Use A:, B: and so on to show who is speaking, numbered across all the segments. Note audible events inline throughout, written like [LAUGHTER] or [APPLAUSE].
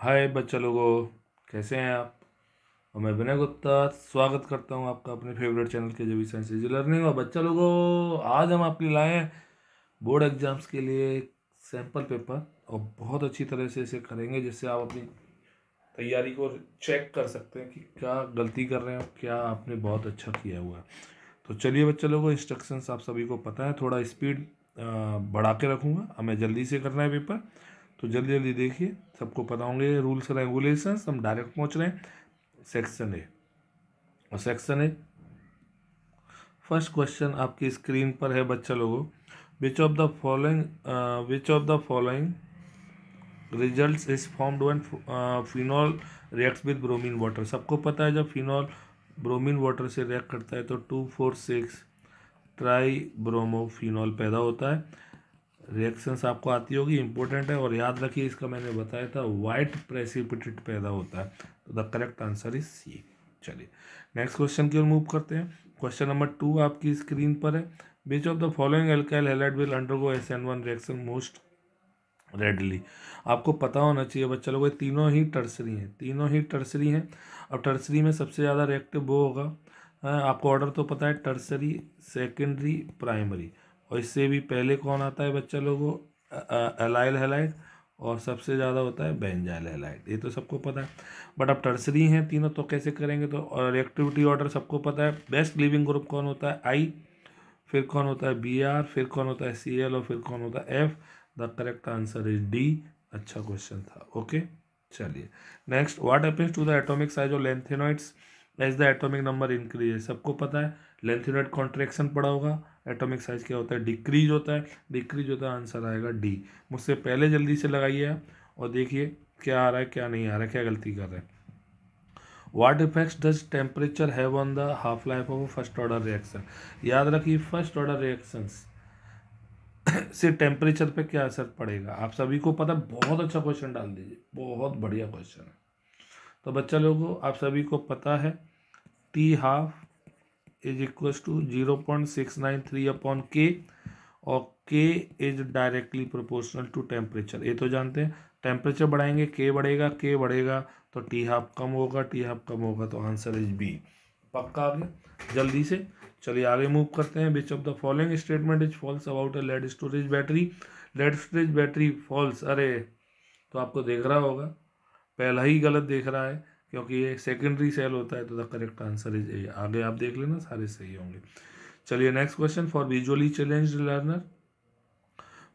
A: हाय बच्चा लोगों कैसे हैं आप और मैं विनय गुप्ता स्वागत करता हूं आपका अपने फेवरेट चैनल के जो भी साइंस इज लर्निंग और बच्चा लोगों आज हम आपके लाए हैं बोर्ड एग्ज़ाम्स के लिए सैम्पल पेपर और बहुत अच्छी तरह से इसे करेंगे जिससे आप अपनी तैयारी को चेक कर सकते हैं कि क्या गलती कर रहे हैं क्या आपने बहुत अच्छा किया हुआ है तो चलिए बच्चा लोगों इंस्ट्रक्शंस आप सभी को पता है थोड़ा स्पीड बढ़ा के रखूँगा हमें जल्दी से करना है पेपर तो जल्दी जल्दी देखिए सबको पता होंगे रूल्स एंड रेगुलेशन हम डायरेक्ट पहुंच रहे हैं सेक्शन ए और सेक्शन ए फर्स्ट क्वेश्चन आपकी स्क्रीन पर है बच्चा लोगों which of the following which of the following result is formed one phenol react with bromine water सबको पता है जब फिनॉल ब्रोमीन वाटर से रिएक्ट करता है तो two four six tri bromophenol पैदा होता है रिएक्शंस आपको आती होगी इंपॉर्टेंट है और याद रखिए इसका मैंने बताया था वाइट प्रेसिपिटेट पैदा होता है तो the correct answer is C चलिए नेक्स्ट क्वेश्चन की ओर मूव करते हैं क्वेश्चन नंबर टू आपकी स्क्रीन पर है which of the following alkyl halide will undergo S N one reaction most readily आपको पता होना चाहिए बच्चा लोग तीनों ही टर्सरी हैं तीनों ही टर्सरी हैं अब टर्सरी में सबसे ज़्यादा रिएक्टिव वो होगा हाँ, आपको ऑर्डर तो पता है टर्सरी सेकेंडरी प्राइमरी और इससे भी पहले कौन आता है बच्चा लोगों एलाइल हेलाइट और सबसे ज़्यादा होता है बेंजाइल हेलाइट ये तो सबको पता है बट अब टर्सरी हैं तीनों तो कैसे करेंगे तो और रिएक्टिविटी ऑर्डर सबको पता है बेस्ट लिविंग ग्रुप कौन होता है आई फिर कौन होता है बी आर फिर कौन होता है सी एल और फिर कौन होता है F the correct answer is D अच्छा क्वेश्चन था ओके चलिए next what happens to the atomic size of lanthanoids as the atomic number increase सबको पता है लेंथेनॉइड कॉन्ट्रेक्शन पड़ा होगा एटॉमिक साइज क्या होता है डिक्रीज होता है डिक्रीज होता है आंसर आएगा डी मुझसे पहले जल्दी से लगाइए आप और देखिए क्या आ रहा है क्या नहीं आ रहा है क्या गलती कर रहे हैं what effects does temperature have on the half life of first order reaction याद रखिए फर्स्ट ऑर्डर रिएक्शंस से टेम्परेचर पे क्या असर पड़ेगा आप सभी को पता बहुत अच्छा क्वेश्चन डाल दीजिए बहुत बढ़िया क्वेश्चन है तो बच्चा लोगों आप सभी को पता है T half is equals to zero point six nine three upon K और K is directly proportional to temperature ये तो जानते हैं टेम्परेचर बढ़ाएंगे के बढ़ेगा के बढ़ेगा तो टी हाफ कम होगा टी हाफ कम होगा तो आंसर इज बी पक्का आ गया जल्दी से चलिए आगे मूव करते हैं which of the following statement is false about a lead storage battery lead storage battery false अरे तो आपको देख रहा होगा पहला ही गलत देख रहा है क्योंकि ये सेकेंडरी सेल होता है तो the correct answer is A आगे आप देख लेना सारे सही होंगे चलिए next question for visually challenged learner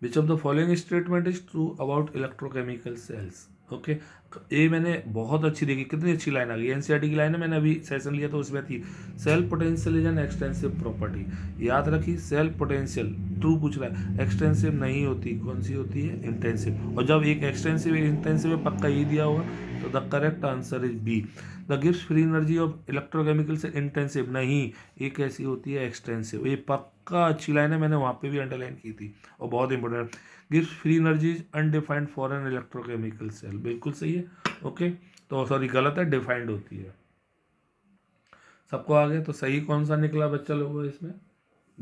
A: which of the following statement is true about electrochemical cells okay ये मैंने बहुत अच्छी देखी कितनी अच्छी लाइन आ गई एन e की लाइन है मैंने अभी सेशन लिया तो उसमें थी cell potential is an extensive property याद रखी सेल्फ पोटेंशियल ट्रू पूछ रहा है एक्सटेंसिव नहीं होती कौन सी होती है इंटेंसिव और जब एक एक्सटेंसिव इंटेंसिव है पक्का ही दिया होगा तो the correct answer is B the गिफ्ट फ्री एनर्जी ऑफ इलेक्ट्रोकेमिकल से इंटेंसिव नहीं ये कैसी होती है एक्सटेंसिव ये पक्का अच्छी लाइन है मैंने वहाँ पे भी अंडरलाइन की थी और बहुत इंपॉर्टेंट गिफ्ट free energy is undefined for an electrochemical cell बिल्कुल सही है ओके तो सॉरी गलत है डिफाइंड होती है सबको आ गया तो सही कौन सा निकला बच्चा लोगों इसमें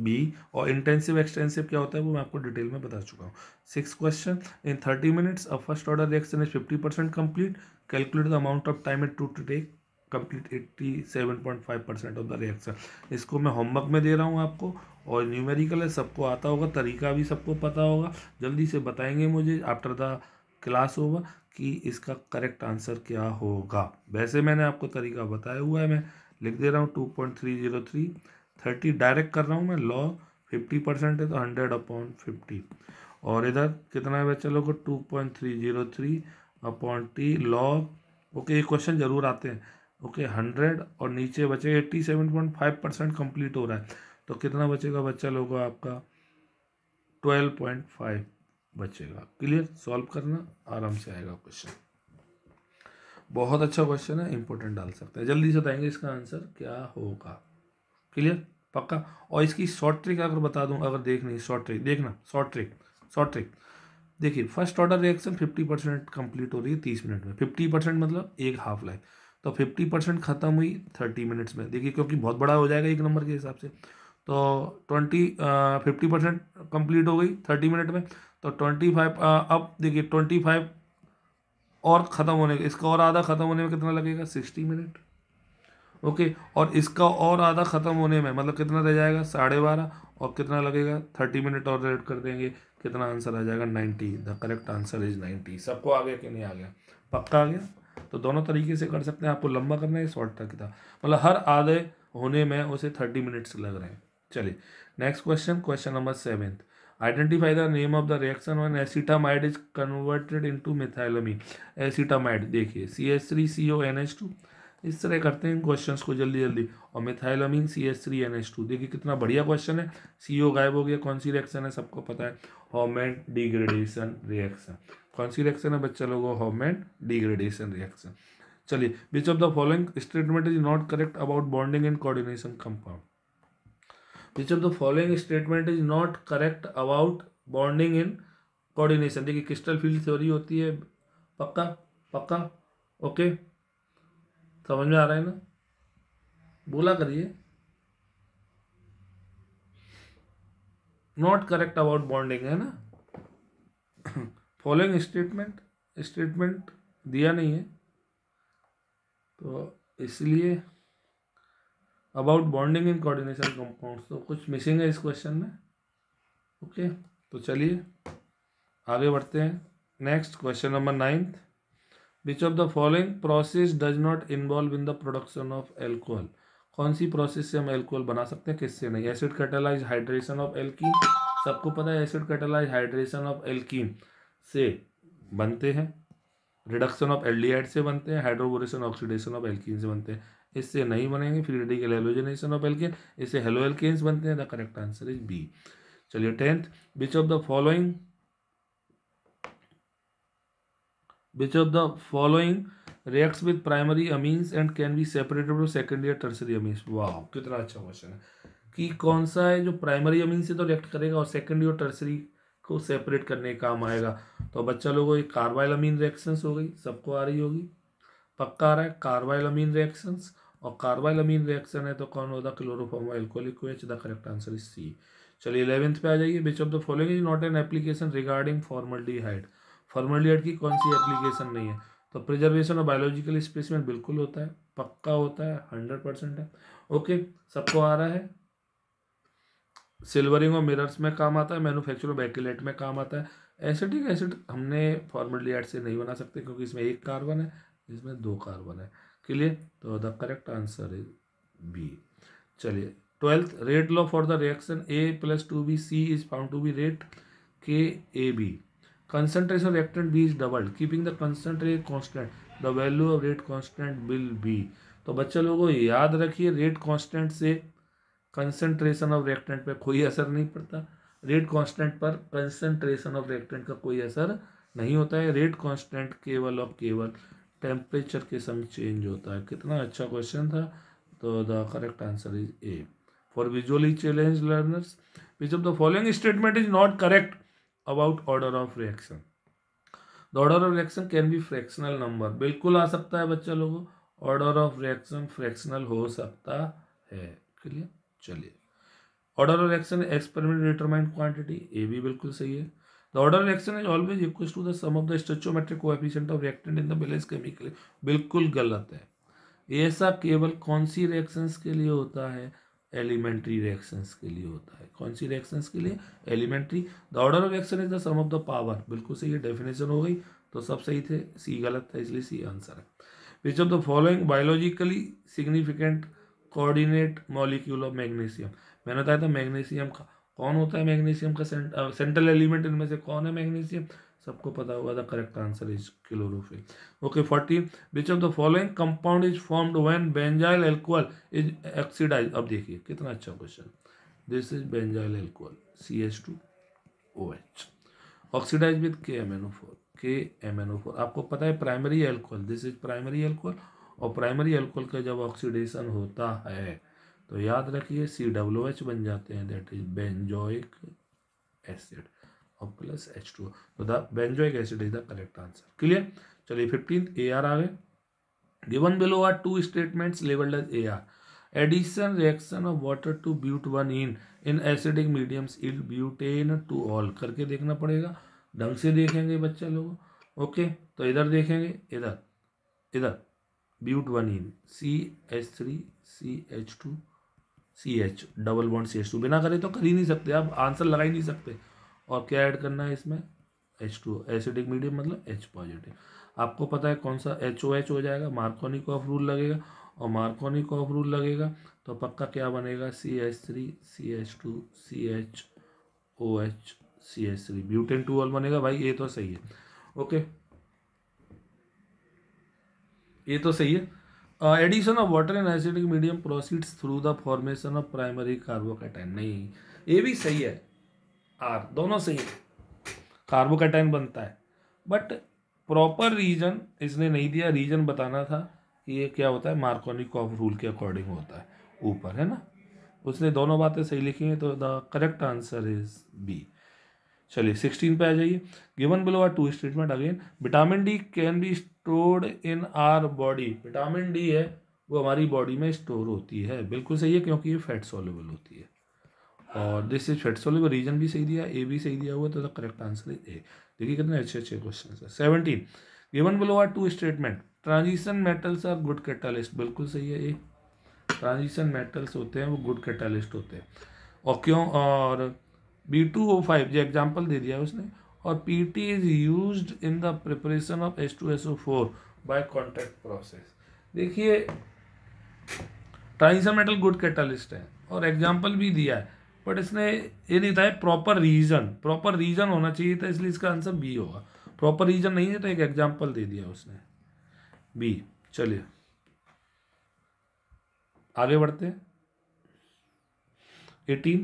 A: बी और इंटेंसिव एक्सटेंसिव क्या होता है वो मैं आपको डिटेल में बता चुका हूँ six question in thirty minutes a first order reaction is fifty percent complete calculate the amount of time it to to take complete eighty seven point five percent of the reaction इसको मैं homework में दे रहा हूँ आपको और numerical है सबको आता होगा तरीका भी सबको पता होगा जल्दी से बताएंगे मुझे आफ्टर द क्लास होगा कि इसका करेक्ट आंसर क्या होगा वैसे मैंने आपको तरीका बताया हुआ है मैं लिख दे रहा हूँ two point three zero three thirty direct कर रहा हूँ मैं लॉ फिफ्टी परसेंट है तो हंड्रेड अपॉन फिफ्टी और इधर कितना है बच्चा लोगों two point three zero three upon t log okay ये क्वेश्चन ज़रूर आते हैं ओके हंड्रेड और नीचे बचेगा eighty seven point five percent complete हो रहा है तो कितना बचेगा बच्चा लोगों आपका ट्वेल्व पॉइंट फाइव बचेगा क्लियर सॉल्व करना आराम से आएगा क्वेश्चन बहुत अच्छा क्वेश्चन है इंपॉर्टेंट डाल सकते हैं जल्दी से बताएंगे इसका आंसर क्या होगा क्लियर पक्का और इसकी शॉर्ट ट्रिक अगर बता दूं अगर नहीं शॉर्ट ट्रिक देखना शॉर्ट ट्रिक शॉर्ट ट्रिक देखिए first order reaction fifty percent complete हो रही है तीस मिनट में फिफ्टी परसेंट मतलब एक हाफ लाइफ तो फिफ्टी परसेंट ख़त्म हुई थर्टी मिनट्स में देखिए क्योंकि बहुत बड़ा हो जाएगा एक नंबर के हिसाब से तो ट्वेंटी फिफ्टी परसेंट कम्प्लीट हो गई थर्टी मिनट में तो ट्वेंटी फाइव अब देखिए ट्वेंटी फाइव और ख़त्म होने इसका और आधा ख़त्म होने में कितना लगेगा सिक्सटी मिनट ओके और इसका और आधा ख़त्म होने में मतलब कितना रह जाएगा साढ़े बारह और कितना लगेगा थर्टी मिनट और रेड कर देंगे कितना आंसर आ जाएगा ninety the correct answer is ninety सबको आ गया कि नहीं आ गया पक्का आ गया तो दोनों तरीके से कर सकते हैं आपको लंबा करना है शॉर्ट तक था मतलब हर आधे होने में उसे थर्टी मिनट्स लग रहे हैं चलिए next question question number seventh Identify the name of the reaction when acetamide is converted into methylamine. Acetamide देखिए C S three C O N H two इस तरह करते हैं क्वेश्चन को जल्दी जल्दी और methylamine C S three N H two देखिए कितना बढ़िया क्वेश्चन है सी ओ गायब हो गया कौन सी रिएक्शन है सबको पता है हॉमेन डिग्रेडेशन रिएक्शन कौन सी रिएक्शन है बच्चा लोगों हॉमेंट डिग्रेडेशन रिएक्शन चलिए which of the following statement is not correct about bonding and coordination compound which of the following statement is not correct about bonding in coordination देखिए क्रिस्टल फील्ड थ्योरी होती है पक्का पक्का okay समझ में आ रहा है ना बोला करिए नॉट करेक्ट अबाउट बॉन्डिंग है ना फॉलोइंग स्टेटमेंट स्टेटमेंट दिया नहीं है तो इसलिए about bonding in coordination compounds तो कुछ मिसिंग है इस क्वेश्चन में ओके okay, तो चलिए आगे बढ़ते हैं next question number ninth which of the following process does not involve in the production of alcohol कौन सी प्रोसेस से हम एल्कोहल बना सकते हैं किससे नहीं acid catalyse hydration of alkene सबको पता है acid catalyse hydration of alkene से बनते हैं रिडक्शन ऑफ एल से बनते हैं हाइड्रोबोरेशन ऑक्सीडेशन ऑफ एल्कीन से बनते हैं इससे नहीं बनेंगे free radical halogenation of alkane इससे हेलो एल्केन्स बनते हैं the correct answer is B चलिए tenth which of the following which of the following reacts with primary amines and can be separated to secondary or tertiary amines वाह कितना अच्छा question है कि कौन सा है जो प्राइमरी अमीन से तो रिएक्ट करेगा और सेकेंडरी और टर्सरी को सेपरेट करने का काम आएगा तो बच्चा लोगों ये कार्बाइल अमीन रिएक्शंस हो गई सबको आ रही होगी पक्का आ रहा है कार्बाइल अमीन रिएक्शंस और कार्बाइल अमीन रिएक्शन है तो कौन होगा क्लोरोफॉर्म को H the correct answer is C चलिए इलेवेंथ पे आ जाइए which of the following is not an application regarding formaldehyde formaldehyde की कौन सी एप्लीकेशन नहीं है तो प्रिजर्वेशन ऑफ बायोलॉजिकल स्पेसमेंट बिल्कुल होता है पक्का होता है हंड्रेड परसेंट है ओके सबको आ रहा है सिल्वरिंग और मिरर्स में काम आता है मैनुफैक्चर ऑफ में काम आता है एसिडिक एसिड हमने फॉर्मल्डिहाइड से नहीं बना सकते क्योंकि इसमें एक कार्बन है इसमें दो कार्बन है क्लियर तो the correct answer is B चलिए twelfth rate law for the reaction A plus two B C is found to be rate K A B concentration reactant B is double keeping the concentrate constant the value of rate constant will be तो बच्चे लोगों याद रखिए rate constant से concentration of reactant पे कोई असर नहीं पड़ता रेट कॉन्स्टेंट पर कंसंट्रेशन ऑफ रिएक्टेंट का कोई असर नहीं होता है रेट कॉन्स्टेंट केवल और केवल टेम्परेचर के संग चेंज होता है कितना अच्छा क्वेश्चन था तो the correct answer is A for visually challenge learners which of the following statement is not correct about order of reaction the order of reaction can be fractional number बिल्कुल आ सकता है बच्चा लोगों ऑर्डर ऑफ रिएक्शन फ्रैक्शनल हो सकता है clear चलिए order of reaction experiment determined quantity A भी बिल्कुल सही है The order reaction is always equals to the sum of the stoichiometric coefficient of reactant in the balance chemical बिल्कुल गलत है ऐसा केवल कौन सी रिएक्शंस के लिए होता है एलिमेंट्री रिएक्शंस के लिए होता है कौन सी रिएक्शंस के लिए elementary the order of reaction is the sum of the power बिल्कुल सही है डेफिनेशन हो गई तो सब सही थे सी गलत था इसलिए सी आंसर है which of the following biologically significant coordinate molecule of magnesium मैंने बताया था मैग्नीशियम का कौन होता है मैग्नीशियम का सेंट्रल एलिमेंट इनमें से कौन है मैग्नीशियम सबको पता होगा the correct answer is chlorophyll okay fourteen which of the following compound is formed when benzyl alcohol is oxidise अब देखिए कितना अच्छा question this is benzyl alcohol C H two O H oxidise with K M N O four K M N O four आपको पता है primary alcohol this is primary alcohol और primary alcohol का जब ऑक्सीडेशन होता है तो याद रखिए सी डब्ल्यू एच बन जाते हैं दैट इज बेंजोइक एसिड और प्लस एच टू तो the benzoic acid is the correct answer clear चलिए फिफ्टीन ए आर आ गए given below are two statements labelled as A R addition reaction of water to but one ene in acidic mediums इल butan two ol करके देखना पड़ेगा ढंग से देखेंगे बच्चा लोग ओके तो इधर देखेंगे इधर इधर but one ene C H three C H two C H double bond C H two बिना करे तो कर ही नहीं सकते आप आंसर लगा ही नहीं सकते और क्या ऐड करना है इसमें एच टू एसिडिक मीडियम मतलब एच पॉजिटिव आपको पता है कौन सा एच ओ एच हो जाएगा मार्कोनिक ऑफ रूल लगेगा और मार्कोनिक ऑफ रूल लगेगा तो पक्का क्या बनेगा C H three C H two C H O H C H three butan two ol बनेगा भाई ये तो सही है ओके ये तो सही है addition of water in acidic medium proceeds through the formation of primary carbocation नहीं ये भी सही है आर दोनों सही है कार्बोकैटाइन बनता है बट प्रॉपर रीजन इसने नहीं दिया रीजन बताना था कि ये क्या होता है मार्कोनिक ऑफ रूल के अकॉर्डिंग होता है ऊपर है ना उसने दोनों बातें सही लिखी हैं तो the correct answer is B चलिए सिक्सटीन पे आ जाइए given below are two statement again vitamin D can be stored in our body vitamin D है वो हमारी बॉडी में स्टोर होती है बिल्कुल सही है क्योंकि ये फैट सॉल्युबल होती है और this is fat soluble reason भी सही दिया ए भी सही दिया हुआ तो करेक्ट आंसर इज ए देखिए कितने अच्छे अच्छे क्वेश्चन है seventeen given below are two statement transition metals are good catalyst बिल्कुल सही है ए ट्रांजिशन मेटल्स होते हैं वो गुड कैटालिस्ट होते हैं और क्यों और बी टू ओ फाइव जो एग्जाम्पल दे दिया उसने और P T is use in the preparation of S two S O four by contact process देखिए ट्राइसा मेटल गुड कैटलिस्ट है और एग्जाम्पल भी दिया है बट इसने ये नहीं था प्रॉपर रीजन प्रॉपर रीजन होना चाहिए था इसलिए इसका आंसर बी होगा प्रॉपर रीजन नहीं है तो एक एग्जाम्पल दे दिया उसने बी चलिए आगे बढ़ते eighteen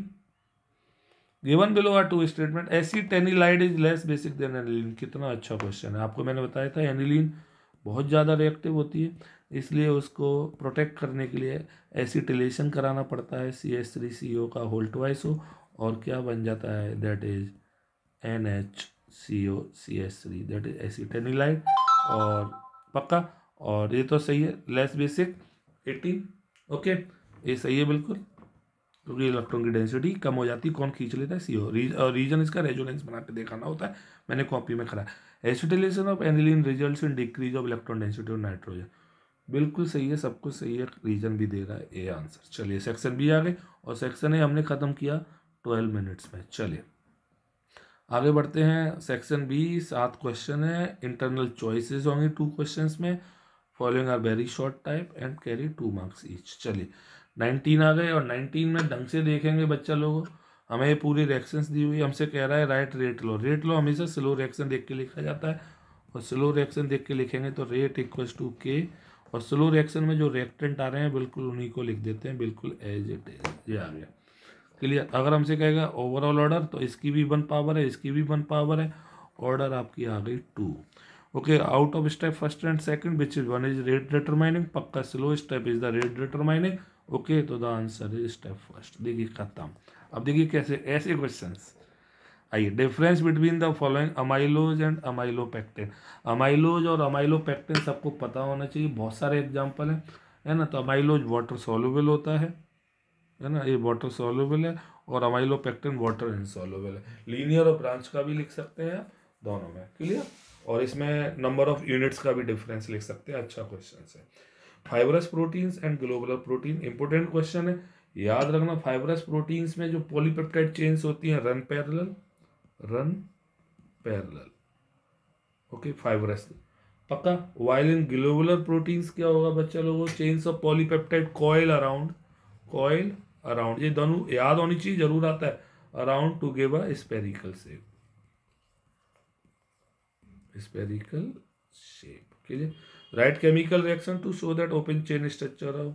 A: given below are two statement acetanilide is less basic than aniline कितना अच्छा क्वेश्चन है आपको मैंने बताया था एनिलीन बहुत ज़्यादा रिएक्टिव होती है इसलिए उसको प्रोटेक्ट करने के लिए एसिटिलेशन कराना पड़ता है सी एस थ्री सी ओ का होल ट्वाइस हो और क्या बन जाता है that is N H C O C S three that is acetanilide और पक्का और ये तो सही है लेस बेसिक एटीन ओके ये सही है बिल्कुल क्योंकि इलेक्ट्रॉन की डेंसिटी कम हो जाती है कौन खींच लेता है सी ओ रीजन इसका रेजोनेंस बना के दिखाना होता है मैंने कॉपी में करा acetylation of aniline result in decrease of electron density of nitrogen बिल्कुल सही है सब कुछ सही है रीजन भी देगा ए आंसर चलिए सेक्शन बी आ गए और सेक्शन ए हमने ख़त्म किया ट्वेल्व मिनट्स में चलिए आगे बढ़ते हैं सेक्शन बी सात क्वेश्चन है इंटरनल चॉइसेस होंगे टू क्वेश्चंस में following are very short type and carry two marks each चलिए नाइनटीन आ गए और नाइनटीन में ढंग से देखेंगे बच्चा लोग हमें ये पूरी रिएक्शंस दी हुई हमसे कह रहा है write rate law rate law हमेशा स्लो रिएक्शन देख के लिखा जाता है और स्लो रिएक्शन देख के लिखेंगे तो रेट इक्वल्स टू के और स्लो रिएक्शन में जो रिएक्टेंट आ रहे हैं बिल्कुल उन्हीं को लिख देते हैं बिल्कुल एज इट इज ये आ गया क्लियर अगर हमसे कहेगा ओवरऑल ऑर्डर तो इसकी भी वन पावर है इसकी भी वन पावर है ऑर्डर आपकी आ गई two okay out of step first and second which is one is rate determining पक्का slow step is the rate determining okay तो the answer is step first देखिए खत्म अब देखिए कैसे ऐसे क्वेश्चन आइए difference between the following amylose and amylopectin amylose और अमाइलोपैक्टिन सबको पता होना चाहिए बहुत सारे एग्जाम्पल हैं है ना तो अमाइलोज वाटर सोलबल होता है है ना ये वाटर सोलबल है और अमाइलोपैक्टिन वाटर इनसोलूबल है लीनियर और ब्रांच का भी लिख सकते हैं आप दोनों में क्लियर और इसमें नंबर ऑफ यूनिट्स का भी डिफरेंस लिख सकते हैं अच्छा क्वेश्चन है fibrous proteins and globular protein important question है याद रखना फाइबरस प्रोटीन्स में जो पॉलीपेप्टाइड चेन्स होती हैं run parallel run parallel okay fibrous पक्का वाइल इन ग्लोबुलर प्रोटीन्स क्या होगा बच्चा लोगों chains of polypeptide coil around coil around ये दोनों याद होनी चाहिए जरूर आता है around to give a spherical spherical shape spherical shape ठीक है write chemical reaction to show that open chain structure of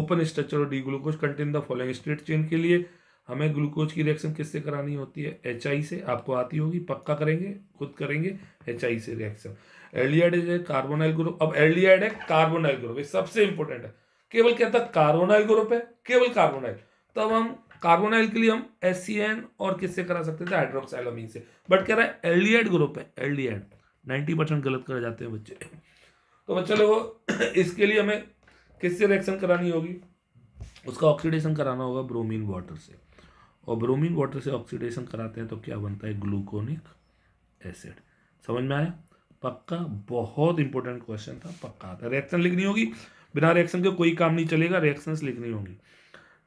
A: open structure और D glucose contain the following straight chain के लिए हमें ग्लूकोज की रिएक्शन किससे करानी होती है एच आई से आपको आती होगी पक्का करेंगे खुद करेंगे एच आई से reaction aldehyde is a carbonyl group अब एलियाड है कार्बोनाइल ग्रुप सबसे इंपॉर्टेंट है केवल क्या था कार्बोनाइल ग्रुप है केवल कार्बोनाइल तब हम कार्बोनाइल के लिए हम एस और किससे करा सकते थे हाइड्रोक्साइलामीन से बट कह रहा है एलियड ग्रुप है एलियड नाइन्टी परसेंट गलत कर जाते हैं बच्चे तो बच्चा लोग [CLEARS THROAT] इसके लिए हमें किससे रिएक्शन करानी होगी उसका ऑक्सीडेशन कराना होगा ब्रोमीन वाटर से और ब्रोमीन वाटर से ऑक्सीडेशन कराते हैं तो क्या बनता है ग्लूकोनिक एसिड समझ में आया पक्का बहुत इंपॉर्टेंट क्वेश्चन था पक्का था रिएक्शन लिखनी होगी बिना रिएक्शन के कोई काम नहीं चलेगा रिएक्शंस लिखनी होगी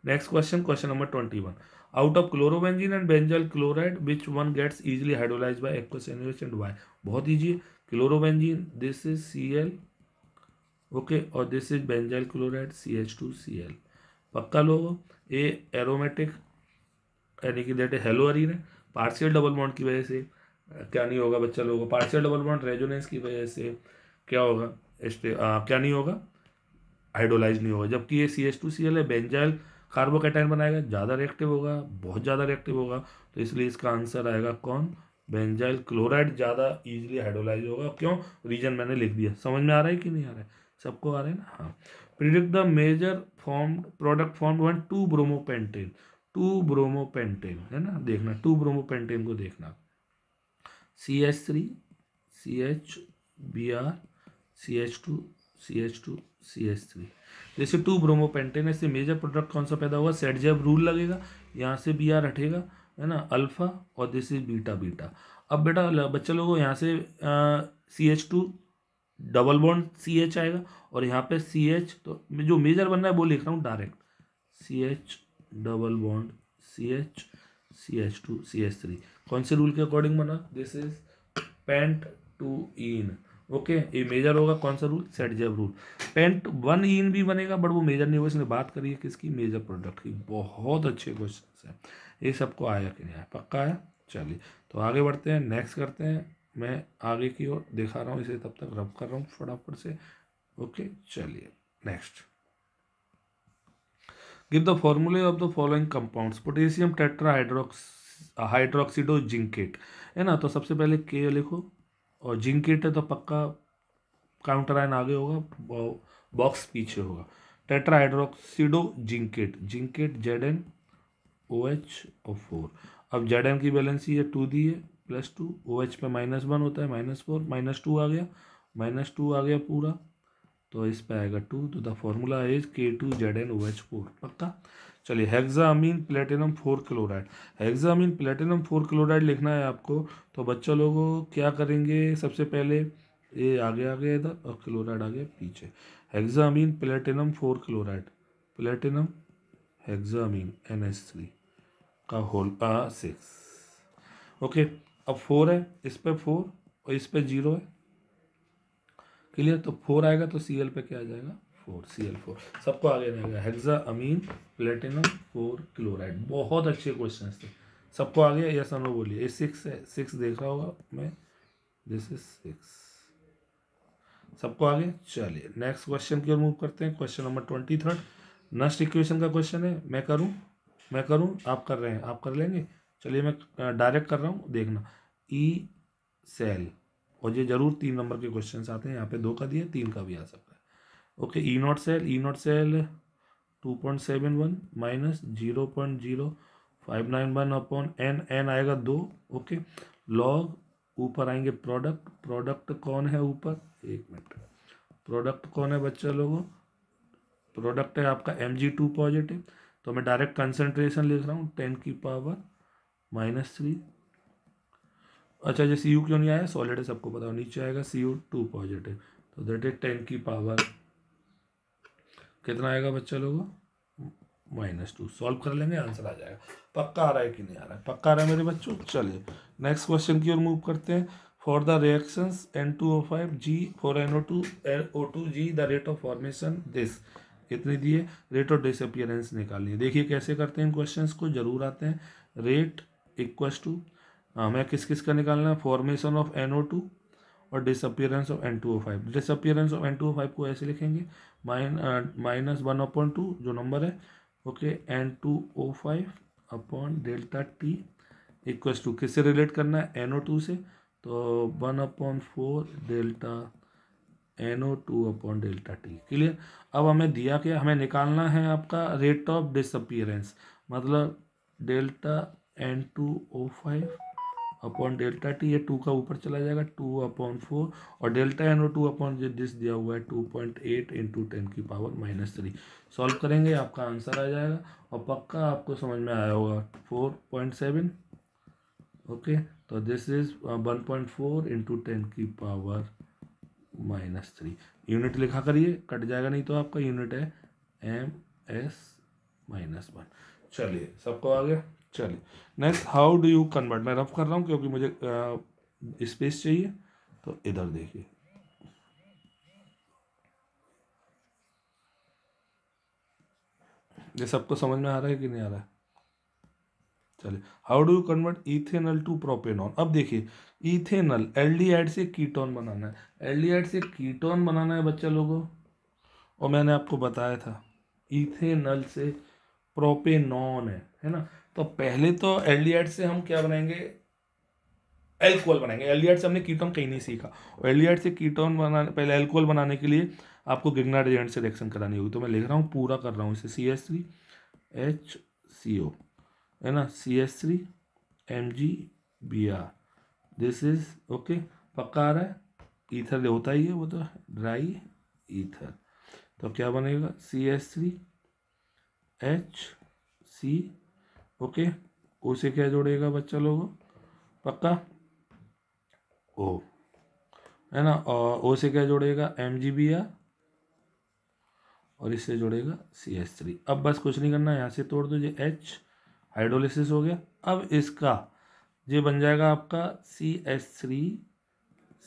A: next question question number twenty one out of chlorobenzene and benzal chloride which one gets easily hydrolyse by aqueous and why बहुत ईजी है chlorobenzene this is C L okay और this is benzyl chloride C H two C L पक्का लोग ये aromatic यानी कि that hello Areen है partial double bond की वजह से क्या नहीं होगा बच्चा लोगों पार्शियल डबल बॉन्ड रेजोनेंस की वजह से क्या होगा स्टे क्या नहीं होगा हाइड्रोलाइज नहीं होगा जबकि ये C H two C L है बेंजाइल कार्बोकेटाइन बनाएगा ज़्यादा रिएक्टिव होगा बहुत ज़्यादा रिएक्टिव होगा तो इसलिए इसका आंसर आएगा कौन बेंजाइल क्लोराइड ज़्यादा इजीली हाइड्रोलाइज होगा क्यों रीजन मैंने लिख दिया समझ में आ रहा है कि नहीं आ रहा है सबको आ रहे हैं ना हाँ predict the major form product form one two bromopentane two bromopentane है ना देखना टू ब्रोमोपेंटेन को देखना C H three C H B R C H two C H two C H three जैसे टू ब्रोमोपेंटेन पेंटेन ऐसे major product कौन सा पैदा हुआ सेट जब रूल लगेगा यहाँ से बी आर हटेगा है ना अल्फ़ा और दिस इज बीटा बीटा अब बेटा बच्चे लोगों यहाँ से C H two double bond C H आएगा और यहाँ पे सी एच तो जो मेजर बन रहा है वो लिख रहा हूँ direct C H double bond C H C H two C H three कौन से रूल के अकॉर्डिंग बना this is pent two ene okay ये मेजर होगा कौन सा rule Saytzeff rule pent one ene भी बनेगा बट वो मेजर नहीं होगा इसने बात करी है किसकी मेजर प्रोडक्ट की बहुत अच्छे क्वेश्चन है ये सबको आया कि नहीं आया पक्का है चलिए तो आगे बढ़ते हैं नेक्स्ट करते हैं मैं आगे की ओर दिखा रहा हूँ इसे तब तक रब कर रहा हूँ फटाफट से ओके चलिए next give the formulae of the following compounds potassium tetra hydrox hydroxido zincate है ना तो सबसे पहले के लिखो और जिंकेट है तो पक्का काउंटर आयन आगे होगा बॉक्स पीछे होगा tetra hydroxido zincate zincate Z N O H O four अब जेड एन की बैलेंस ये टू दी है प्लस टू ओ एच पे माइनस वन होता है माइनस फोर माइनस टू आ गया माइनस टू आ गया पूरा तो इस पर आएगा टू तो the formula is K two Z N O H four पक्का चलिए hexammine platinum four chloride hexammine platinum four chloride लिखना है आपको तो बच्चा लोगों क्या करेंगे सबसे पहले ये आगे आ गया इधर और क्लोराइड आ गया पीछे hexammine platinum four chloride platinum hexammine N S three का होल सिक्स ओके अब फोर है इस पर फोर और इस पर जीरो है क्लियर तो फोर आएगा तो सी एल पे क्या आ जाएगा फोर सी एल फोर सबको आगे रहेगा hexa ammine platinum four chloride बहुत अच्छे क्वेश्चन थे सबको आगे या सनो बोलिए सिक्स है सिक्स देख रहा होगा मैं दिस इज सिक्स सबको आगे चलिए नेक्स्ट क्वेश्चन की ओर मूव करते हैं question number twenty third next equation का क्वेश्चन है मैं करूं मैं करूं आप कर रहे हैं आप कर लेंगे चलिए मैं डायरेक्ट कर रहा हूं देखना ई सेल और ये जरूर तीन नंबर के क्वेश्चन आते हैं यहाँ पे दो का दिया तीन का भी आ सकता है okay E naught cell E naught cell two point seven one minus zero point zero five nine one upon N N आएगा दो ओके लॉग ऊपर आएंगे प्रोडक्ट प्रोडक्ट कौन है ऊपर एक मिनट प्रोडक्ट कौन है बच्चा लोगों प्रोडक्ट है आपका एम जी टू पॉजिटिव तो मैं डायरेक्ट कंसनट्रेशन लिख रहा हूँ टेन की पावर माइनस थ्री अच्छा जैसे सी यू क्यों नहीं आया सॉलिड है सबको पता नीचे आएगा सी यू टू पॉजिटिव तो दैट इज टेन की पावर कितना आएगा बच्चा लोगों माइनस टू सॉल्व कर लेंगे आंसर आ जाएगा पक्का आ रहा है कि नहीं आ रहा है पक्का आ रहा है मेरे बच्चों चलिए नेक्स्ट क्वेश्चन की ओर मूव करते हैं for the N two O five G O two reactions O two G the rate of formation this कितने दिए रेट ऑफ डिसअपियरेंस निकालनी है देखिए कैसे करते हैं इन क्वेश्चन को जरूर आते हैं रेट इक्वस टू हमें हाँ, किस किस का निकालना है formation of N O two और disappearance of N two O five disappearance of N two O five को ऐसे लिखेंगे माइन माइनस वन अपॉइंट टू जो नंबर है okay N two O five upon delta T equals two किससे relate करना है एन ओ टू से तो one upon four delta N O two upon delta T clear अब हमें दिया क्या हमें निकालना है आपका रेट ऑफ डिसअपियरेंस मतलब delta N two O five upon delta T ये टू का ऊपर चला जाएगा टू अपॉन फोर और delta N O two upon जो दिस दिया हुआ है two point eight into ten की पावर माइनस थ्री सॉल्व करेंगे आपका आंसर आ जाएगा और पक्का आपको समझ में आया होगा फोर पॉइंट सेवन ओके तो this is one point four into ten की पावर माइनस थ्री यूनिट लिखा करिए कट जाएगा नहीं तो आपका यूनिट है एम एस माइनस वन चलिए सबको आ गया चलिए next how do you convert मैं रफ कर रहा हूँ क्योंकि मुझे स्पेस चाहिए तो इधर देखिए ये सबको समझ में आ रहा है कि नहीं आ रहा है चलिए how do you convert ethanal to propanone अब देखिए इथेनल एल्डिहाइड से कीटोन बनाना है एल्डिहाइड से कीटोन बनाना है बच्चा लोगों और मैंने आपको बताया था इथेनल से प्रोपेनॉन है है ना तो पहले तो एल से हम क्या बनाएंगे एल्कोहल बनाएंगे एल से हमने कीटोन कहीं नहीं सीखा और एल से कीटोन बनाने पहले एल्कोहल बनाने के लिए आपको गिग्नाट एजेंट से रिएक्शन करानी होगी तो मैं लिख रहा हूँ पूरा कर रहा हूँ इसे C S three H C O है ना C S three M G B R this is okay पक्का आ रहा है ईथर होता ही है वो तो ड्राई ईथर तो क्या बनेगा C S three H C okay O से क्या जोड़ेगा बच्चा लोग पक्का ओ है ना और ओ से क्या जोड़ेगा एम जी बी आर और इससे जोड़ेगा सी एस थ्री अब बस कुछ नहीं करना यहाँ से तोड़ दो ये एच हाइड्रोलिसिस हो गया अब इसका ये बन जाएगा आपका C S three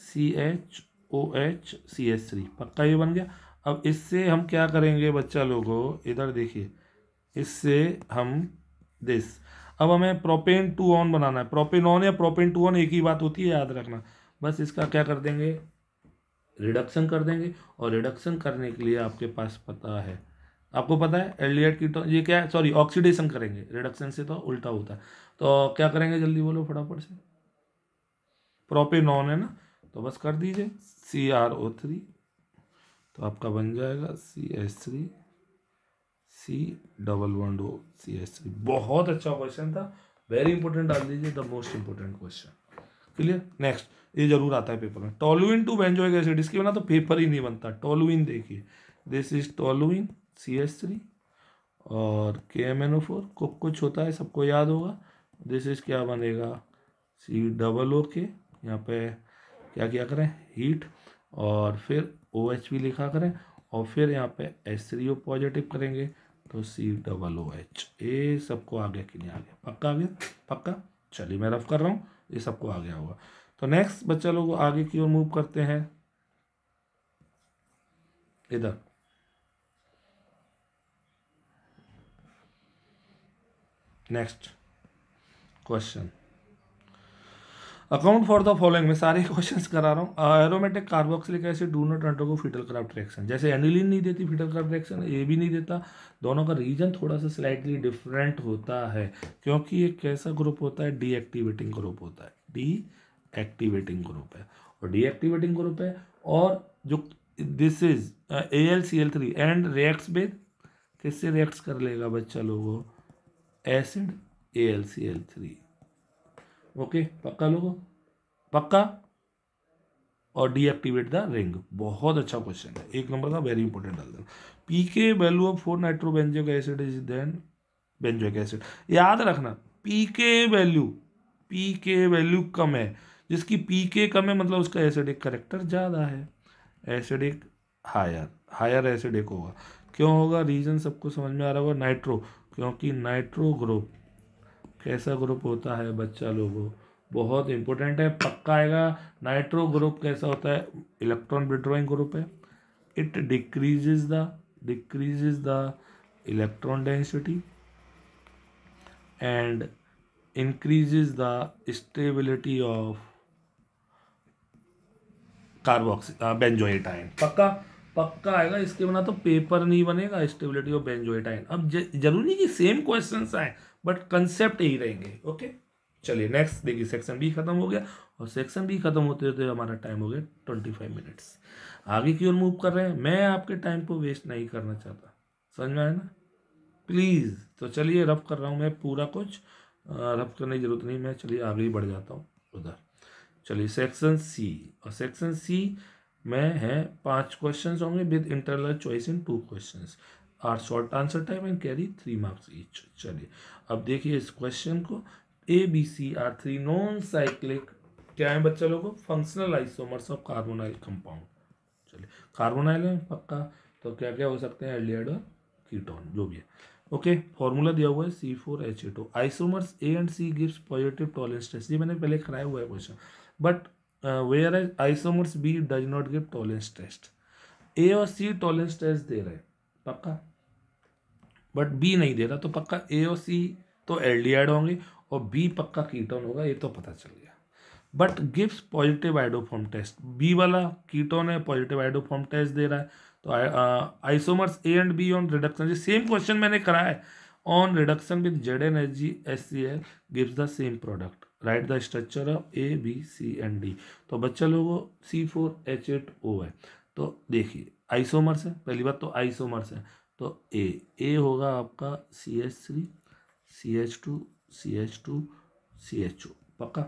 A: C H O H C S three पक्का ये बन गया अब इससे हम क्या करेंगे बच्चा लोगों इधर देखिए इससे हम दिस अब हमें प्रोपेन टू ऑन बनाना है प्रोपेन ऑन या प्रोपेन टू ऑन एक ही बात होती है याद रखना बस इसका क्या कर देंगे रिडक्शन कर देंगे और रिडक्शन करने के लिए आपके पास पता है आपको पता है एल्डिहाइड की तो ये क्या है सॉरी ऑक्सीडेशन करेंगे रिडक्शन से तो उल्टा होता है तो क्या करेंगे जल्दी बोलो फटाफट से प्रोपेन ऑन है ना तो बस कर दीजिए सी आर ओ थ्री तो आपका बन जाएगा C S three C double one डो सी एस थ्री बहुत अच्छा क्वेश्चन था वेरी इंपॉर्टेंट डाल दीजिए the most important question clear next ये जरूर आता है पेपर में टोलुइन टू बेंजोइक एसिड इसकी बना तो पेपर ही नहीं बनता टोलुइन देखिए this is toluene C S three और K M N O four कुछ कुछ होता है सबको याद होगा दिस इज क्या बनेगा सी डबल ओ के यहाँ पे क्या क्या करें हीट और फिर ओ एच भी लिखा करें और फिर यहाँ पे एस थ्री ओ पॉजिटिव करेंगे तो C double O H A सबको आ गया कि नहीं आ गया पक्का आ गया पक्का चलिए मैं रफ कर रहा हूँ ये सबको आ गया होगा तो नेक्स्ट बच्चा लोग आगे की ओर मूव करते हैं इधर next question account for the following मैं सारे क्वेश्चन [LAUGHS] करा रहा हूँ aromatic carboxylic acid do not undergo Friedel Crafts reaction जैसे एनिलीन नहीं देती फीटल क्राफ्ट रिएक्शन ए भी नहीं देता दोनों का रीजन थोड़ा सा स्लाइटली डिफरेंट होता है क्योंकि एक कैसा ग्रुप होता है डीएक्टिवेटिंग ग्रुप होता है डी एक्टिवेटिंग ग्रुप है और डीएक्टिवेटिंग ग्रुप है और जो this is A L C L three and reacts with किससे रिएक्ट्स कर लेगा बच्चा लोगों acid A L C L three okay पक्का लोगो पक्का और डीएक्टिवेट द रिंग बहुत अच्छा क्वेश्चन है एक नंबर का वेरी इंपॉर्टेंट डाल देना P K value of four nitro acid is then benzoic acid याद रखना P K value P K value कम है जिसकी पी के कम है मतलब उसका एसिडिक करेक्टर ज़्यादा है एसिडिक हायर हायर एसिडिक होगा क्यों होगा रीज़न सबको समझ में आ रहा होगा नाइट्रो क्योंकि नाइट्रो ग्रुप कैसा ग्रुप होता है बच्चा लोगों बहुत इंपॉर्टेंट है पक्का आएगा नाइट्रो ग्रुप कैसा होता है इलेक्ट्रॉन विड्रॉइंग ग्रुप है it decreases the decreases the electron density and increases the stability of carboxy benzoate ion पक्का पक्का आएगा इसके बिना तो पेपर नहीं बनेगा स्टेबिलिटी ऑफ बेंजोएटाइन अब जरूरी कि सेम क्वेश्चन आए बट कंसेप्ट यही रहेंगे ओके चलिए नेक्स्ट देखिए सेक्शन बी खत्म हो गया और सेक्शन बी खत्म होते होते हमारा टाइम हो गया ट्वेंटी फाइव मिनट्स आगे की ओर मूव कर रहे हैं मैं आपके टाइम को वेस्ट नहीं करना चाहता समझ में आया ना प्लीज़ तो चलिए रफ कर रहा हूँ मैं पूरा कुछ रफ करने की ज़रूरत नहीं मैं चलिए आगे ही बढ़ जाता हूँ उधर चलिए सेक्शन सी और सेक्शन सी में है पांच क्वेश्चंस होंगे with internal choice in two questions are short answer time and carry three marks each चलिए अब देखिए इस क्वेश्चन को A B C are three non cyclic क्या है बच्चा लोगों functional isomers of carbonyl compound चलिए कार्बोनाइल है पक्का तो क्या क्या हो सकते हैं एलियड और कीटोन जो भी है ओके फॉर्मूला दिया हुआ है C four H A two isomers A and C gives positive Tollens test ये मैंने पहले कराया हुआ है question but whereas isomers B does not give Tollens test A और सी टॉलेंस टेस्ट दे रहे हैं पक्का बट बी नहीं दे रहा तो पक्का ए और सी तो एल्डिहाइड होंगे और बी पक्का कीटोन होगा ये तो पता चल गया but gives positive iodoform test B वाला कीटोन है पॉजिटिव आइडोफॉर्म टेस्ट दे रहा है तो isomers A and B on reduction जी सेम क्वेश्चन मैंने करा है on reduction with Z N H G S C L gives the same product write the structure of A B C and D तो बच्चा लोगों C four H eight O है तो देखिए आइसोमर्स है पहली बात तो आइसोमर्स है तो ए ए होगा आपका C H three C H two C H two C H O पक्का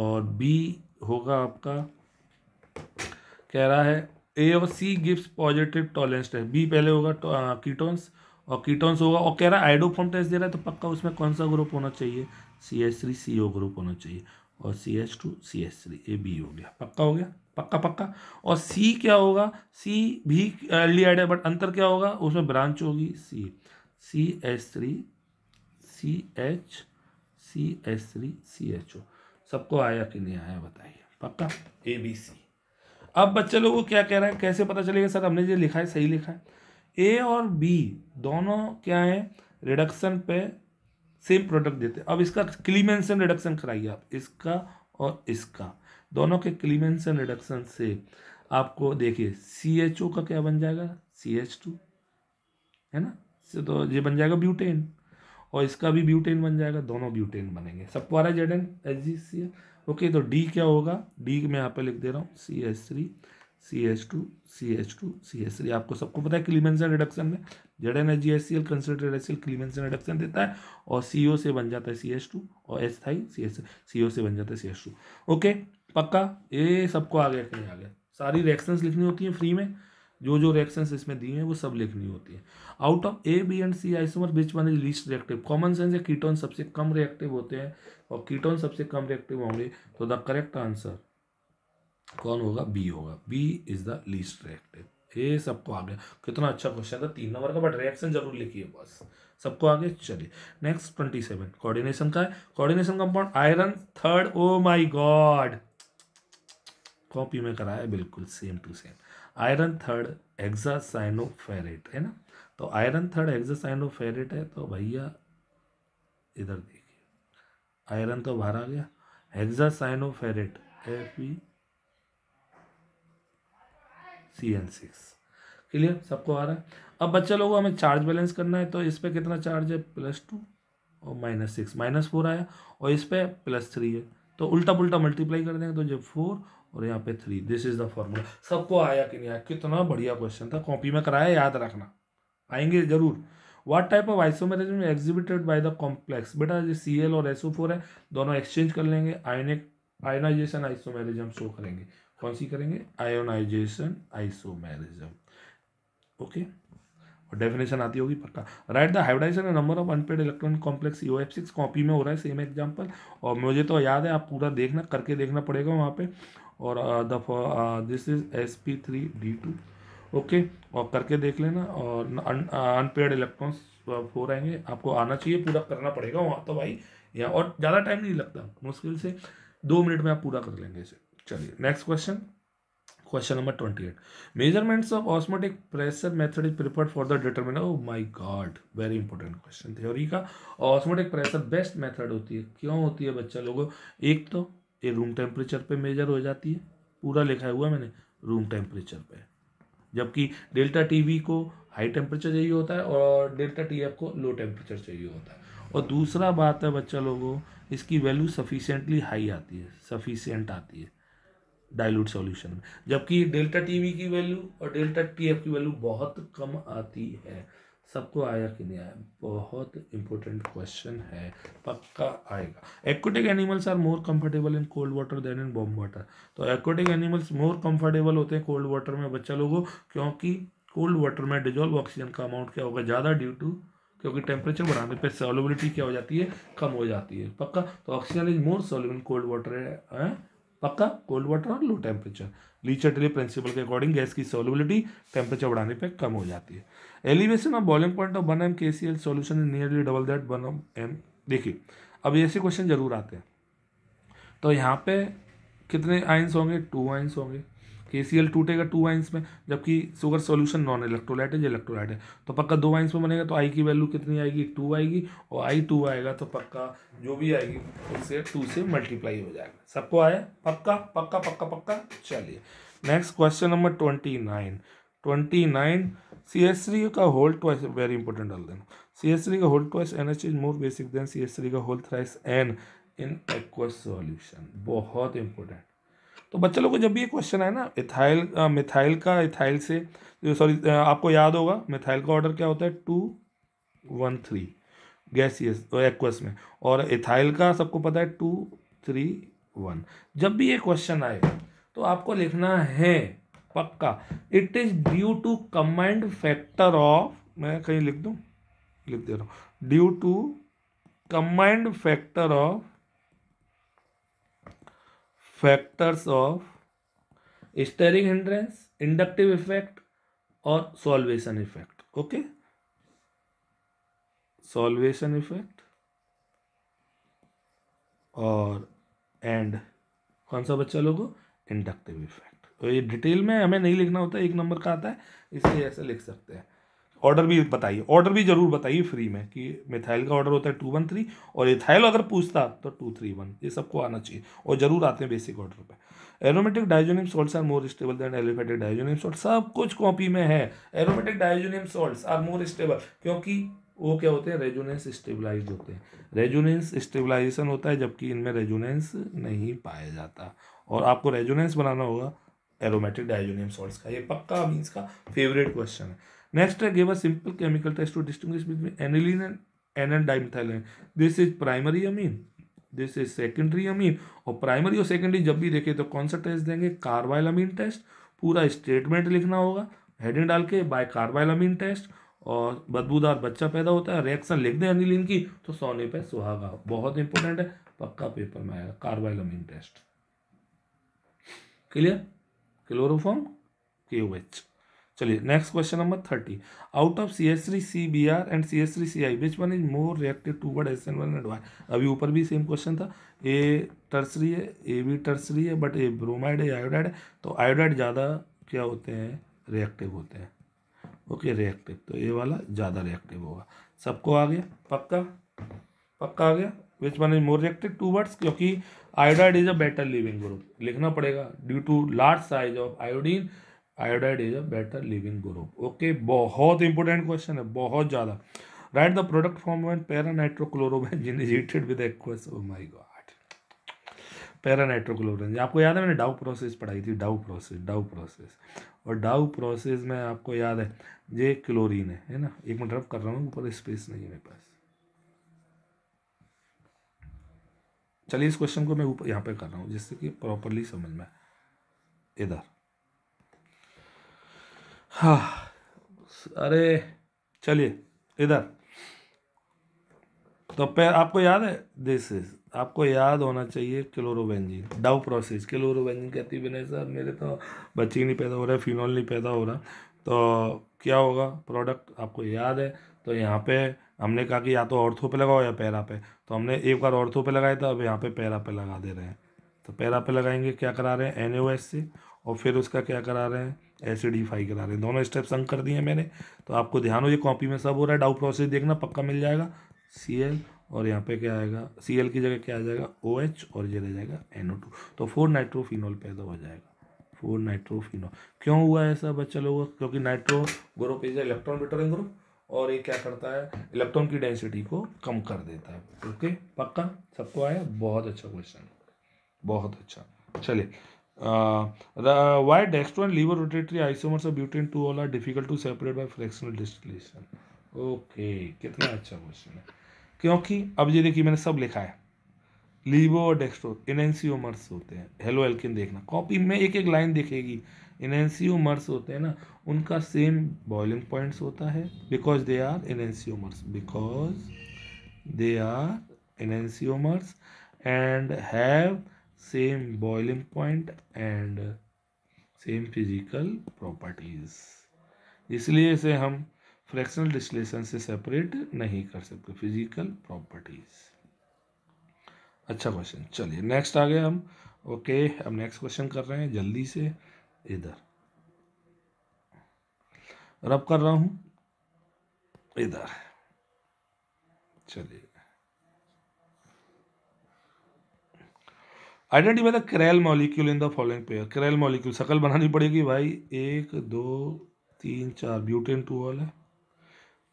A: और बी होगा आपका कह रहा है ए और C gives positive Tollens test B पहले होगा तो, आ, कीटोन्स और कीटोन्स होगा और कह रहा है आइडोफॉर्म टेस्ट दे रहा है तो पक्का उसमें कौन सा ग्रुप होना चाहिए C H three C O group होना चाहिए और C H two C H three A B हो गया पक्का हो गया पक्का पक्का और सी क्या होगा सी भी अर्ली एड है बट अंतर क्या होगा उसमें ब्रांच होगी C C H three C H C H three C H O सबको आया कि नहीं आया बताइए पक्का ए बी सी अब बच्चे लोगों को क्या कह रहा है कैसे पता चलेगा सर हमने जो लिखा है सही लिखा है ए और बी दोनों क्या है रिडक्शन पे सेम प्रोडक्ट देते अब इसका क्लीमेंसन रिडक्शन कराइए आप इसका और इसका दोनों के क्लीमेंसन रिडक्शन से आपको देखिए सी एच ओ का क्या बन जाएगा सी एच टू है ना तो, तो ये बन जाएगा ब्यूटेन और इसका भी ब्यूटेन बन जाएगा दोनों ब्यूटेन बनेंगे सप्वारा Z N H G C okay तो डी क्या होगा डी मैं यहाँ पे लिख दे रहा हूँ C H three C H two C H two C H three आपको सबको पता है क्लीमेंसन रिडक्शन में Z N H G S C L concentrate S L Clemmensen reduction देता है और सी ओ से बन जाता है सी एच टू और एच थाई सी एच सी ओ से बन जाता है सी एच टू ओके पक्का ये सबको आ गया कि आ गया सारी रिएक्शंस लिखनी होती हैं फ्री में जो जो रिएक्शंस इसमें दी हैं वो सब लिखनी होती है out of A B and C isomer which one is least reactive common sense है कीटोन सबसे कम रिएक्टिव होते हैं और कीटोन सबसे कम रिएक्टिव होंगे तो द करेक्ट आंसर कौन होगा बी होगा B is the least reactive ये सबको आ गया कितना अच्छा क्वेश्चन था तीन नंबर का बट रिएक्शन जरूर लिखिए बस सबको आगे चलिए नेक्स्ट ट्वेंटी सेवन कॉर्डिनेशन का है coordination compound iron third O my god copy में कराया बिल्कुल same to same iron third hexacyanoferrate है ना तो आयरन थर्ड एग्जासाइनोफेरेट है तो भैया इधर देखिए आयरन तो बाहर आ गया hexacyanoferrate F E C N six clear सबको आ रहा है अब बच्चा लोगों हमें चार्ज बैलेंस करना है तो इस पर कितना चार्ज है प्लस टू और माइनस सिक्स माइनस फोर आया और इस पर प्लस थ्री है तो उल्टा पुल्टा मल्टीप्लाई कर देंगे तो जब फोर और यहाँ पे three this is the formula सबको आया कि नहीं आया कितना बढ़िया क्वेश्चन था कॉपी में कराया याद रखना आएंगे जरूर what type of isomerism exhibited by the complex बेटा जो सी एल और एसओ फोर है दोनों एक्सचेंज कर लेंगे आयनिक आयनाइजेशन आइसोमेरिज्म शो करेंगे कौन सी करेंगे आयोनाइजेशन आइसोमेरिज्म ओके और डेफिनेशन आती होगी पक्का write the hybridization number of unpaired electron complex U F six copy में हो रहा है सेम एग्जांपल और मुझे तो याद है आप पूरा देखना करके देखना पड़ेगा वहाँ पे और the this is S P three D two okay और करके देख लेना और अनपेड इलेक्ट्रॉन्स uh, uh, हो हैं आपको आना चाहिए पूरा करना पड़ेगा वहाँ तो भाई यहाँ और ज़्यादा टाइम नहीं लगता मुश्किल से दो मिनट में आप पूरा कर लेंगे इसे चलिए next question question number twenty eight measurements of osmotic pressure method is preferred for the determine oh my god very important question theory का ऑस्मोटिक प्रेशर बेस्ट मेथड होती है क्यों होती है बच्चा लोगों एक तो ये रूम टेम्परेचर पे मेजर हो जाती है पूरा लिखा हुआ मैंने रूम टेम्परेचर पे जबकि डेल्टा टी को हाई टेम्परेचर चाहिए होता है और डेल्टा टी को लो टेम्परेचर चाहिए होता है और दूसरा बात है बच्चा लोगों इसकी वैल्यू सफिशेंटली हाई आती है सफिशेंट आती है डाइल्यूट सॉल्यूशन में जबकि डेल्टा टीवी की वैल्यू और डेल्टा टीएफ की वैल्यू बहुत कम आती है सबको आया कि नहीं आया बहुत इंपॉर्टेंट क्वेश्चन है पक्का आएगा aquatic animals are more comfortable in cold water than in warm water तो एक्वेटिक एनिमल्स मोर कंफर्टेबल होते हैं कोल्ड वाटर में बच्चा लोगों क्योंकि कोल्ड वाटर में डिजोल्व ऑक्सीजन का अमाउंट क्या होगा ज़्यादा ड्यू टू क्योंकि टेम्परेचर बढ़ाने पर सॉलिबिलिटी क्या हो जाती है कम हो जाती है पक्का तो oxygen is more soluble cold water है पक्का कोल्ड वाटर और लो टेम्परेचर लीचर प्रिंसिपल के अकॉर्डिंग गैस की सोलबिलिटी टेम्परेचर बढ़ाने पर कम हो जाती है elevation of boiling point of one M K C L solution is nearly double that one M देखिए अब ऐसे क्वेश्चन जरूर आते हैं तो यहाँ पे कितने आइंस होंगे टू आइंस होंगे के सी एल टूटेगा टू वाइन्स में जबकि शुगर सोल्यूशन नॉन इलेक्ट्रोलाइट है जो इलेक्ट्रोलाइट है तो पक्का दो वाइन्स में बनेगा तो आई की वैल्यू कितनी आएगी टू आएगी और आई टू आएगा तो पक्का जो भी आएगी उससे टू से मल्टीप्लाई हो जाएगा सबको आया पक्का पक्का पक्का पक्का चलिए next question number twenty nine twenty nine C S three का होल ट्वाइस वेरी इंपॉर्टेंट डाल देना सी एस थ्री का whole twice N H is more basic than C S three का whole thrice N in aqueous solution बहुत important तो बच्चे लोग को जब भी ये क्वेश्चन आए ना इथाइल मिथाइल का इथाइल से सॉरी आपको याद होगा मिथाइल का ऑर्डर क्या होता है two one three gaseous aqueous में और इथाइल का सबको पता है टू थ्री वन जब भी ये क्वेश्चन आए तो आपको लिखना है पक्का it is due to command factor of मैं कहीं लिख दूँ लिख दे रहा हूँ due to command factor of factors of steric hindrance inductive effect और solvation effect okay solvation effect और एंड कौन सा बच्चा लोगों इंडक्टिव इफेक्ट तो ये डिटेल में हमें नहीं लिखना होता एक नंबर का आता है इसलिए ऐसे लिख सकते हैं ऑर्डर भी बताइए ऑर्डर भी ज़रूर बताइए फ्री में कि मिथाइल का ऑर्डर होता है टू वन थ्री और इथाइल अगर पूछता तो टू थ्री वन ये सबको आना चाहिए और ज़रूर आते हैं बेसिक ऑर्डर पे aromatic diazonium salts are more stable than aliphatic diazonium salt सब कुछ कॉपी में है aromatic diazonium salts are more stable क्योंकि वो क्या होते हैं रेजोनेंस स्टेबलाइज होते हैं रेजोनेंस स्टेबलाइजेशन होता है जबकि इनमें रेजोनेंस नहीं पाया जाता और आपको रेजोनेंस बनाना होगा एरोमेटिक डायजोनियम सॉल्ट्स का ये पक्का मीन्स का फेवरेट क्वेश्चन है नेक्स्ट है gave simple chemical test test distinguish aniline and N and N N this is primary amine this is secondary amine और प्राइमरी और सेकेंडरी जब भी देखें तो कौन सा टेस्ट देंगे कार्बाइल अमीन टेस्ट पूरा स्टेटमेंट लिखना होगा हेडिंग डाल के बाय कार्बाइल अमीन टेस्ट और बदबूदार बच्चा पैदा होता है रिएक्शन लिख दें एनिलीन की तो सोने पे सुहागा बहुत इंपॉर्टेंट है पक्का पेपर में आएगा carbylamine test clear chloroform के चलिए next question number thirty out of C S three C B R and C S three C I which one is more reactive towards S N one and Y अभी ऊपर भी same question था ए tertiary है ए भी tertiary है but A bromide है iodide है तो आयोडाइड ज़्यादा क्या होते हैं रिएक्टिव होते हैं ओके रिएक्टिव तो ए वाला ज़्यादा रिएक्टिव होगा सबको आ गया पक्का पक्का आ गया which one is more reactive towards क्योंकि iodide is a better leaving group लिखना पड़ेगा due to large size of iodine iodide is a better leaving group okay बहुत इंपॉर्टेंट क्वेश्चन है बहुत ज़्यादा write the product form one para is heated with aqueous oh my god paranitrochlorobenzene आपको याद है मैंने डाउ प्रोसेस पढ़ाई थी डाउ प्रोसेस डाउ प्रोसेस और डाउ प्रोसेस में आपको याद है ये क्लोरीन है है ना एक मिनट रब कर रहा हूँ ऊपर स्पेस नहीं है मेरे पास चलिए इस क्वेश्चन को मैं ऊपर यहाँ पे कर रहा हूँ जिससे कि प्रॉपरली समझ में इधर हाँ अरे चलिए इधर तो पैर आपको याद है दिस इज आपको याद होना चाहिए क्लोरोबेंजीन डाउ प्रोसेस क्लोरोबेंजीन कहती है विनय सर मेरे तो बच्चे नहीं पैदा हो रहा है फिनॉल नहीं पैदा हो रहा तो क्या होगा प्रोडक्ट आपको याद है तो यहाँ पे हमने कहा कि या तो ऑर्थो पे लगाओ या पैरा पे तो हमने एक बार ऑर्थो पे लगाया था अब यहाँ पे पैरा पे लगा दे रहे हैं तो पैरा पे लगाएंगे क्या करा रहे हैं एन और फिर उसका क्या करा रहे हैं एसिडिफाई करा रहे हैं दोनों स्टेप संग कर दिए मैंने तो आपको ध्यान हो ये कॉपी में सब हो रहा है डाउट प्रोसेस देखना पक्का मिल जाएगा सी एल और यहाँ पे क्या आएगा सी एल की जगह क्या आ जाएगा ओ एच और ये रह जाएगा एन ओ टू तो फोर नाइट्रोफिनोल पैदा हो जाएगा फोर नाइट्रोफिनोल क्यों हुआ ऐसा बच्चा लोगों क्योंकि nitro group is electron withdrawing group और ये क्या करता है इलेक्ट्रॉन की डेंसिटी को कम कर देता है ओके पक्का सबको आया बहुत अच्छा क्वेश्चन बहुत अच्छा चलिए Uh, the, uh, why dextro and lever rotatory isomers of butane 2 all are difficult to separate by fractional distillation okay okay, कितना अच्छा क्वेश्चन है क्योंकि अब ये देखिए मैंने सब लिखा है लीवो और डेक्सट्रो इनेंसियोमर्स होते हैं हेलो एल्किन देखना कॉपी में एक एक लाइन दिखेगी इनेंसियोमर्स होते हैं ना उनका सेम बॉइलिंग पॉइंट्स होता है because they are enantiomers because they are enantiomers and have same boiling point and same physical properties इसलिए इसे हम फ्रैक्शनल डिस्लेशन से सेपरेट नहीं कर सकते फिजिकल प्रॉपर्टीज अच्छा क्वेश्चन चलिए नेक्स्ट आ गए हम ओके अब नेक्स्ट क्वेश्चन कर रहे हैं जल्दी से इधर रब कर रहा हूं इधर चलिए आइडेंटिफाई द तो chiral molecule in the following pair chiral molecule शकल बनानी पड़ेगी भाई एक दो तीन चार ब्यूटेन टूअल है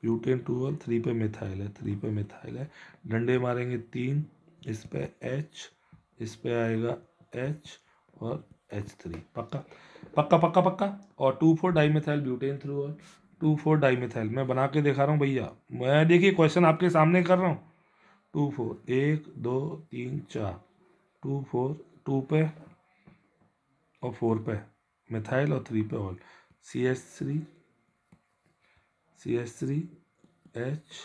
A: ब्यूटेन टूअल थ्री पे मिथाइल है थ्री पे मिथाइल है डंडे मारेंगे तीन इस पे एच इस पे आएगा एच और एच थ्री पक्का पक्का पक्का पक्का और two four di methyl butane three और टू फोर डाई मिथाइल मैं बना के दिखा रहा हूँ भैया मैं देखिए क्वेश्चन आपके सामने कर रहा हूँ टू फोर एक दो तीन चार टू फोर टू पे और फोर पे मिथाइल और थ्री पे ol C H three C H three H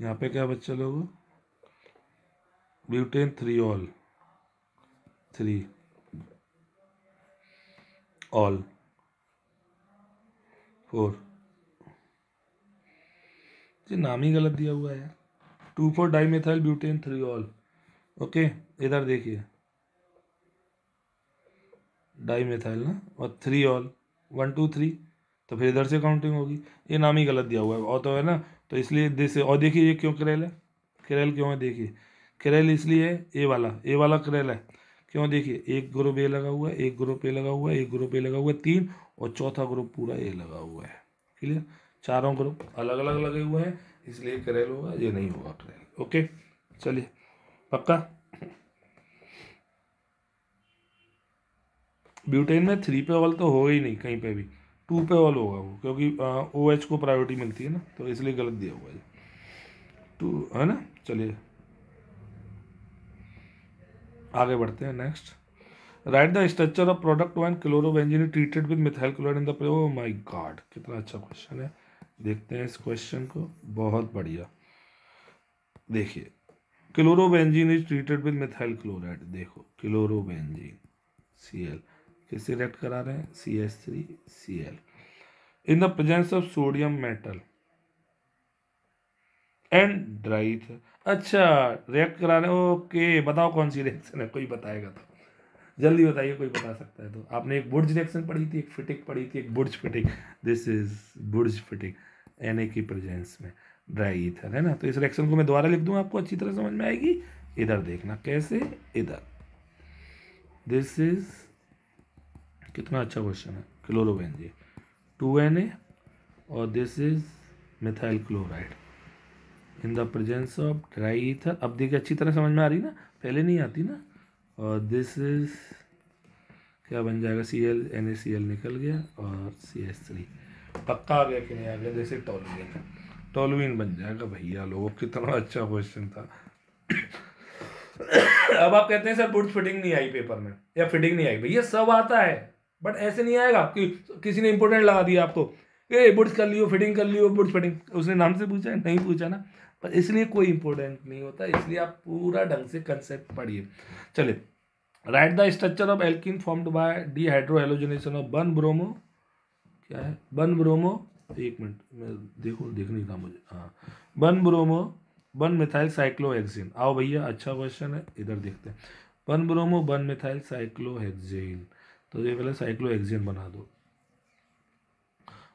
A: यहाँ पे क्या बच्चा लोगों butane three ol three ol four जी नाम ही गलत दिया हुआ है two four di methyl butane three ol okay इधर देखिए डाई मेथाइल ना और three ol one two three तो फिर इधर से काउंटिंग होगी ये नाम ही गलत दिया हुआ है और तो है ना तो इसलिए दिस और देखिए ये क्यों करेल है करेल क्यों है देखिए करेल इसलिए है ए वाला ए वाला करेल है क्यों देखिए एक ग्रुप ए लगा हुआ है एक ग्रुप ए लगा हुआ है एक ग्रुप ए लगा हुआ है तीन और चौथा ग्रुप पूरा ए लगा हुआ है क्लियर चारों ग्रुप अलग अलग लगे हुए हैं इसलिए करेल होगा ये नहीं होगा करेल ओके चलिए पक्का ब्यूटेन में थ्री पे ऑल तो हो ही नहीं कहीं पे भी टू पे ऑल होगा वो क्योंकि ओ एच को प्रायोरिटी मिलती है ना तो इसलिए गलत दिया हुआ है टू है ना चलिए आगे बढ़ते हैं next write the structure of product one chlorobenzene treated with methyl chloride in the प्रयोग माई गॉड कितना अच्छा क्वेश्चन है देखते हैं इस क्वेश्चन को बहुत बढ़िया देखिए chlorobenzene is treated with methyl chloride देखो क्लोरोबेंजीन सी एल फिर सिलेक्ट करा रहे हैं C S three C L in the presence of sodium metal and dry अच्छा रिएक्ट करा रहे हैं ओके बताओ कौन सी रिएक्शन है कोई बताएगा तो जल्दी बताइए कोई बता सकता है तो आपने एक बुर्ज रिएक्शन पढ़ी थी एक फिटिक पढ़ी थी एक बुर्ज फिटिक दिस इज बुर्ज फिटिक एन की प्रेजेंस में ड्राई इथर है ना तो इस रिएक्शन को मैं दोबारा लिख दूँ आपको अच्छी तरह समझ में आएगी इधर देखना कैसे इधर दिस इज़ कितना अच्छा क्वेश्चन है क्लोरोबेन ये टू एन ए और this is methyl chloride in the presence of dry ether अब देखिए अच्छी तरह समझ में आ रही ना पहले नहीं आती ना और दिस इज क्या बन जाएगा C L N A C L निकल गया और सी एस थ्री पक्का आ गया कि नहीं आ गया जैसे टोलुइन टोलुइन बन जाएगा भैया लोग कितना अच्छा क्वेश्चन था अब आप कहते हैं सर बुट फिटिंग नहीं आई पेपर में या फिटिंग नहीं आई भैया सब आता है बट ऐसे नहीं आएगा कि किसी ने इंपोर्टेंट लगा दिया आपको ए बुड्स कर लियो फिटिंग कर लियो बुड्स फिटिंग उसने नाम से पूछा नहीं पूछा ना पर इसलिए कोई इंपोर्टेंट नहीं होता इसलिए आप पूरा ढंग से कंसेप्ट पढ़िए चले write the structure of alkene formed by dehalogenation of one bromo क्या है बन ब्रोमो एक मिनट मैं देखो देख नहीं था मुझे हाँ बन ब्रोमो बन मिथाइल साइक्लोहेक्सिन आओ भैया अच्छा क्वेश्चन है इधर देखते हैं बन ब्रोमो बन मिथाइल साइक्लोहेक्सिन तो ये पहले साइक्लोहेक्सिन बना दो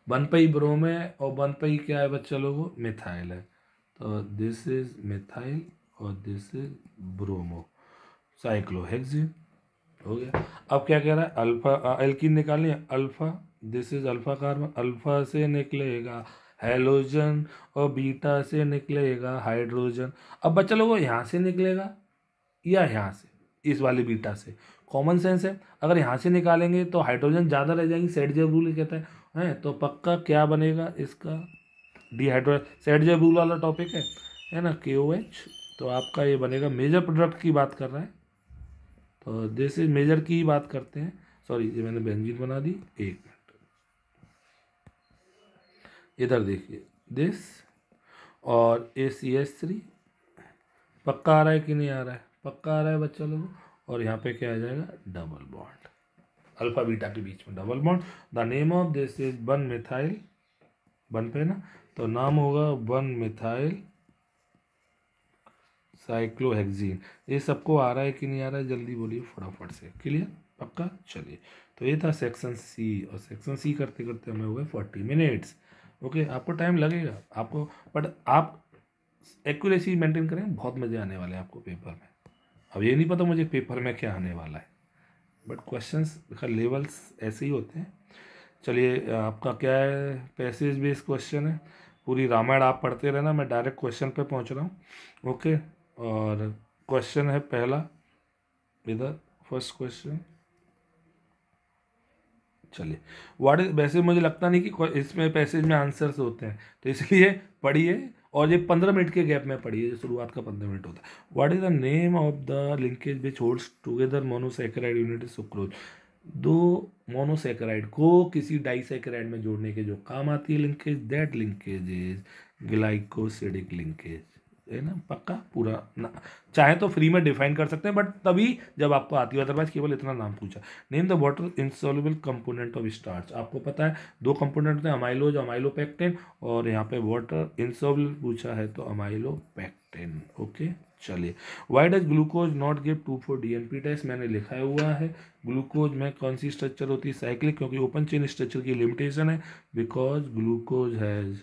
A: बनपई ब्रोम है और बनपई क्या है बच्चा लोगों मिथाइल है तो दिस इज मिथाइल और दिस इज ब्रोमो साइक्लोहेक्सिन हो गया अब क्या कह रहा है अल्फा एल्किन निकालिए alpha this is alpha carbon alpha से निकलेगा हेलोजन और बीटा से निकलेगा हाइड्रोजन अब बच्चा लोगो यहाँ से निकलेगा या यहाँ से इस वाले बीटा से कॉमन सेंस है अगर यहाँ से निकालेंगे तो हाइड्रोजन ज़्यादा रह जाएंगी सेट जब रूल कहता है हैं तो पक्का क्या बनेगा इसका डीहाइड्रो सेट जब रूल वाला टॉपिक है है ना के ओ एच तो आपका ये बनेगा मेजर प्रोडक्ट की बात कर रहा है तो जैसे मेजर की ही बात करते हैं सॉरी ये मैंने बेंजीन बना दी एक मिनट इधर देखिए दिस और ए सी एस थ्री पक्का आ रहा है कि नहीं आ रहा है पक्का आ रहा है बच्चा लोगों और यहाँ पे क्या आ जाएगा डबल बॉन्ड अल्फा बीटा के बीच में double bond the name of this is one methyl one पे ना तो नाम होगा वन मिथाइल साइक्लोहेक्जीन ये सबको आ रहा है कि नहीं आ रहा है जल्दी बोलिए फटाफट से क्लियर पक्का चलिए तो ये था सेक्शन सी और सेक्शन सी करते करते हमें हो गए फोर्टी मिनट्स ओके आपको टाइम लगेगा आपको बट आप एक्यूरेसी मेंटेन करें बहुत मज़े आने वाले हैं आपको पेपर में अब ये नहीं पता मुझे पेपर में क्या आने वाला है बट क्वेश्चंस का लेवल्स ऐसे ही होते हैं चलिए आपका क्या है पैसेज बेस क्वेश्चन है पूरी रामायण आप पढ़ते रहना मैं डायरेक्ट क्वेश्चन पे पहुंच रहा हूँ ओके और क्वेश्चन है पहला इधर फर्स्ट क्वेश्चन चलिए वाट वैसे मुझे लगता नहीं कि इसमें पैसेज में आंसर्स होते हैं तो इसलिए पढ़िए और ये पंद्रह मिनट के गैप में पड़ी है जो शुरुआत का पंद्रह मिनट होता है what is the name of the linkage which holds together monosaccharide unit sucrose दो मोनोसेक्राइड को किसी डाइसेक्राइड में जोड़ने के जो काम आती है linkage that linkage is glycosidic linkage है ना पक्का पूरा ना चाहे तो फ्री में डिफाइन कर सकते हैं बट तभी जब आपको आती है अदरवाइज केवल इतना नाम पूछा name the water insoluble component of starch आपको पता है दो कंपोनेंट होते हैं अमाइलोज पैक्टेन और यहाँ पे वाटर इंसॉल्युबल पूछा है तो अमाइलो पैक्टेन ओके चलिए why does glucose not give two four D N P test मैंने लिखा हुआ है ग्लूकोज में कौन सी स्ट्रक्चर होती है साइक्लिक क्योंकि ओपन चेन स्ट्रक्चर की लिमिटेशन है because glucose has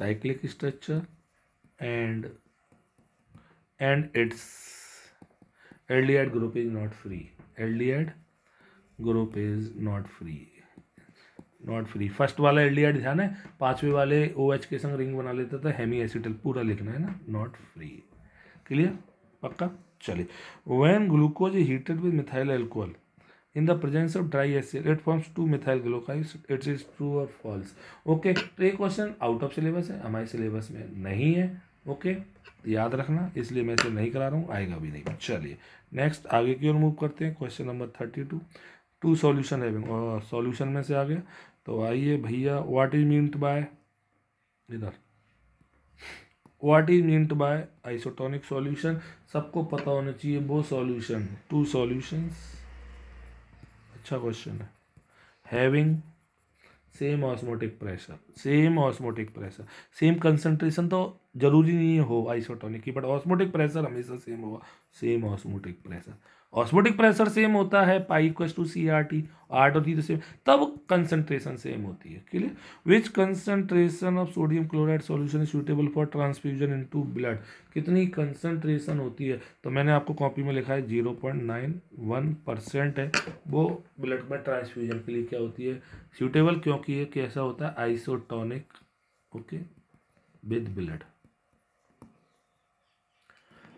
A: cyclic structure and and its aldehyde group is not free aldehyde group is not free not free first वाला एल डी ध्यान है पांचवे वाले ओ OH के संग रिंग बना लेता था हेमी एसिटल पूरा लिखना है ना नॉट फ्री क्लियर पक्का चलिए when glucose heated with methyl alcohol in the presence of dry acid it forms two methyl glucoside its is true और फॉल्स ओके तो ये क्वेश्चन आउट ऑफ सिलेबस है हमारे सिलेबस में नहीं है ओके okay? याद रखना इसलिए मैं इसे नहीं करा रहा हूँ आएगा भी नहीं चलिए नेक्स्ट आगे की ओर मूव करते हैं question number thirty two two solution है सोल्यूशन में से आ गया तो आइए भैया व्हाट इज मीन्ट बाय इधर what is meant by isotonic solution सबको पता होना चाहिए वो सॉल्यूशन टू सॉल्यूशंस अच्छा क्वेश्चन है having same osmotic pressure same osmotic pressure same concentration तो जरूरी नहीं हो आइसोटोनिक की बट ऑस्मोटिक प्रेशर हमेशा सेम होगा same osmotic pressure osmotic pressure same होता है पाई equals to C R T R T T तो सेम तब कंसनट्रेशन सेम होती है clear which concentration of sodium chloride solution is suitable for transfusion into blood कितनी concentration होती है तो मैंने आपको कॉपी में लिखा है zero point nine one percent है वो ब्लड में ट्रांसफ्यूजन के लिए क्या होती है सूटेबल क्योंकि ये कैसा होता है आइसोटोनिक ओके विद ब्लड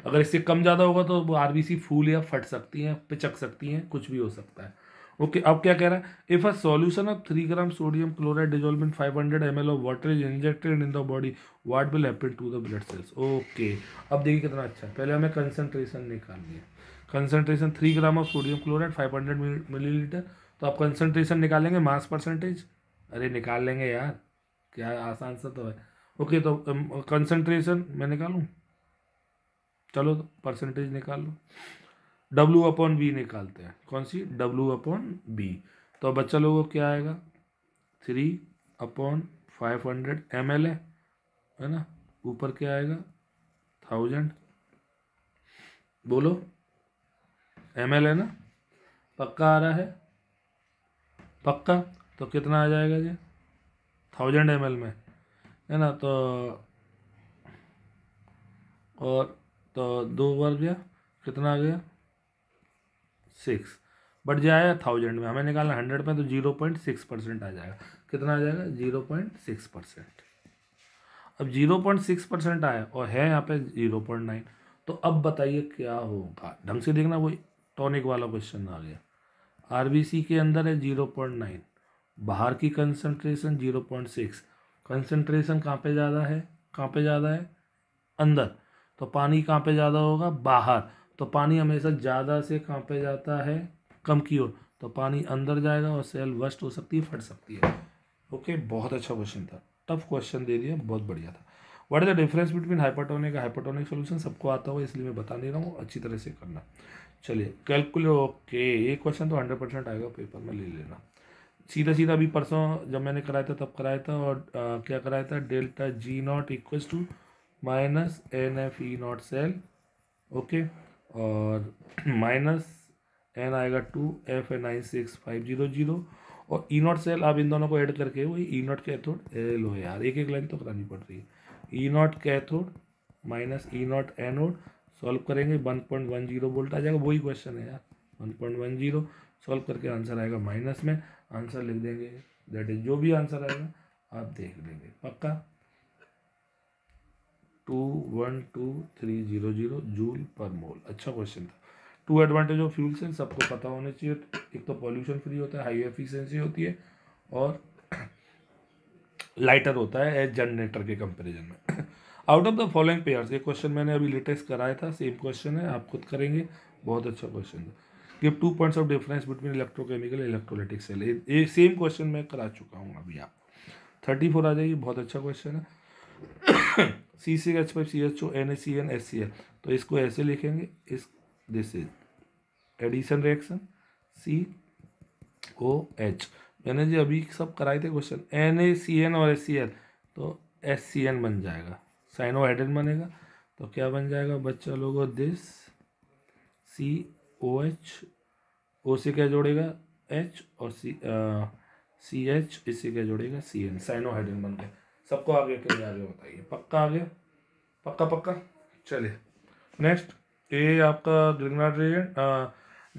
A: अगर इससे कम ज़्यादा होगा तो वो आर फूल या फट सकती हैं पिचक सकती हैं कुछ भी हो सकता है ओके okay, अब क्या कह रहा है if a solution of three gram sodium chloride dissolve five hundred M L of water is injected in the body what will happen to the blood cells okay अब देखिए कितना अच्छा है पहले हमें कंसनट्रेशन निकालनी है concentration three gram of sodium chloride five hundred millilitre तो आप कंसनट्रेशन निकालेंगे मास परसेंटेज अरे निकाल लेंगे यार क्या आसान सा तो है ओके okay, तो कंसनट्रेशन um, मैं निकालूँ चलो तो परसेंटेज निकाल लो डब्लू अपॉन बी निकालते हैं कौन सी डब्लू अपॉन बी तो बच्चा लोगों को क्या आएगा three upon five hundred M L है है ना ऊपर क्या आएगा थाउजेंड बोलो एम एल है ना पक्का आ रहा है पक्का तो कितना आ जाएगा जी थाउजेंड एम एल में है ना तो और तो दो बार गया कितना आ गया सिक्स बट जाएगा थाउजेंड में हमें निकालना हंड्रेड में तो जीरो पॉइंट सिक्स परसेंट आ जाएगा कितना आ जाएगा जीरो पॉइंट सिक्स परसेंट अब जीरो पॉइंट सिक्स परसेंट आया और है यहाँ पे जीरो पॉइंट नाइन तो अब बताइए क्या होगा ढंग से देखना वो टॉनिक वाला क्वेश्चन आ गया आर के अंदर है जीरो पॉइंट नाइन बाहर की concentration zero point six concentration कहाँ पर ज़्यादा है कहाँ पे ज़्यादा है अंदर तो पानी कहाँ पे ज़्यादा होगा बाहर तो पानी हमेशा ज़्यादा से कहाँ पे जाता है कम की ओर तो पानी अंदर जाएगा और सेल वस्ट हो सकती है फट सकती है ओके बहुत अच्छा क्वेश्चन था टफ क्वेश्चन दे दिया बहुत बढ़िया था what is the difference between hypotonic hypertonic solution सबको आता होगा इसलिए मैं बता नहीं रहा हूँ अच्छी तरह से करना चलिए कैलकुलेट ओके ये क्वेश्चन तो हंड्रेड परसेंट आएगा पेपर में ले लेना सीधा सीधा अभी परसों जब मैंने कराया था तब कराया था और आ, क्या कराया था delta G naught equals to minus N F E naught cell okay और [CLEARS THROAT] माइनस एन आएगा two F ninety six five zero zero और ई नॉट सेल आप इन दोनों को ऐड करके वही ई नॉट कैथोड एल हो यार एक एक लाइन तो करानी पड़ रही है E naught cathode minus E naught anode solve करेंगे one point one zero volt आ जाएगा वही क्वेश्चन है यार one point one zero solve करके आंसर आएगा माइनस में आंसर लिख देंगे दैट इज जो भी आंसर आएगा आप देख लेंगे पक्का two one two three zero zero joule per mole अच्छा क्वेश्चन था two advantage of fuel cell सबको पता होना चाहिए एक तो पॉल्यूशन फ्री होता है हाई एफिशिएंसी होती है और लाइटर होता है एज जनरेटर के कंपैरिजन में out of the following pairs ये क्वेश्चन मैंने अभी लेटेस्ट कराया था सेम क्वेश्चन है आप खुद करेंगे बहुत अच्छा क्वेश्चन था give two points of difference between electrochemical electrolytic cell ये सेम क्वेश्चन मैं करा चुका हूँ अभी आप थर्टी फोर आ जाइए बहुत अच्छा क्वेश्चन है C C H five C H O N A C N S C L तो इसको ऐसे लिखेंगे इस this is addition reaction C O H मैंने जी अभी सब कराए थे question N A C N और एस सी एल तो एस सी एन बन जाएगा साइनो एडन बनेगा तो क्या बन जाएगा बच्चा लोगों दिस सी ओ एच ओ से क्या जोड़ेगा एच और सी सी एच इससे क्या जोड़ेगा सी एन साइनो हाइड्रोजन बन गया सबको आगे क्यों नहीं आ गया बताइए पक्का आ गया पक्का पक्का चलिए नेक्स्ट ये आपका Grignard reagent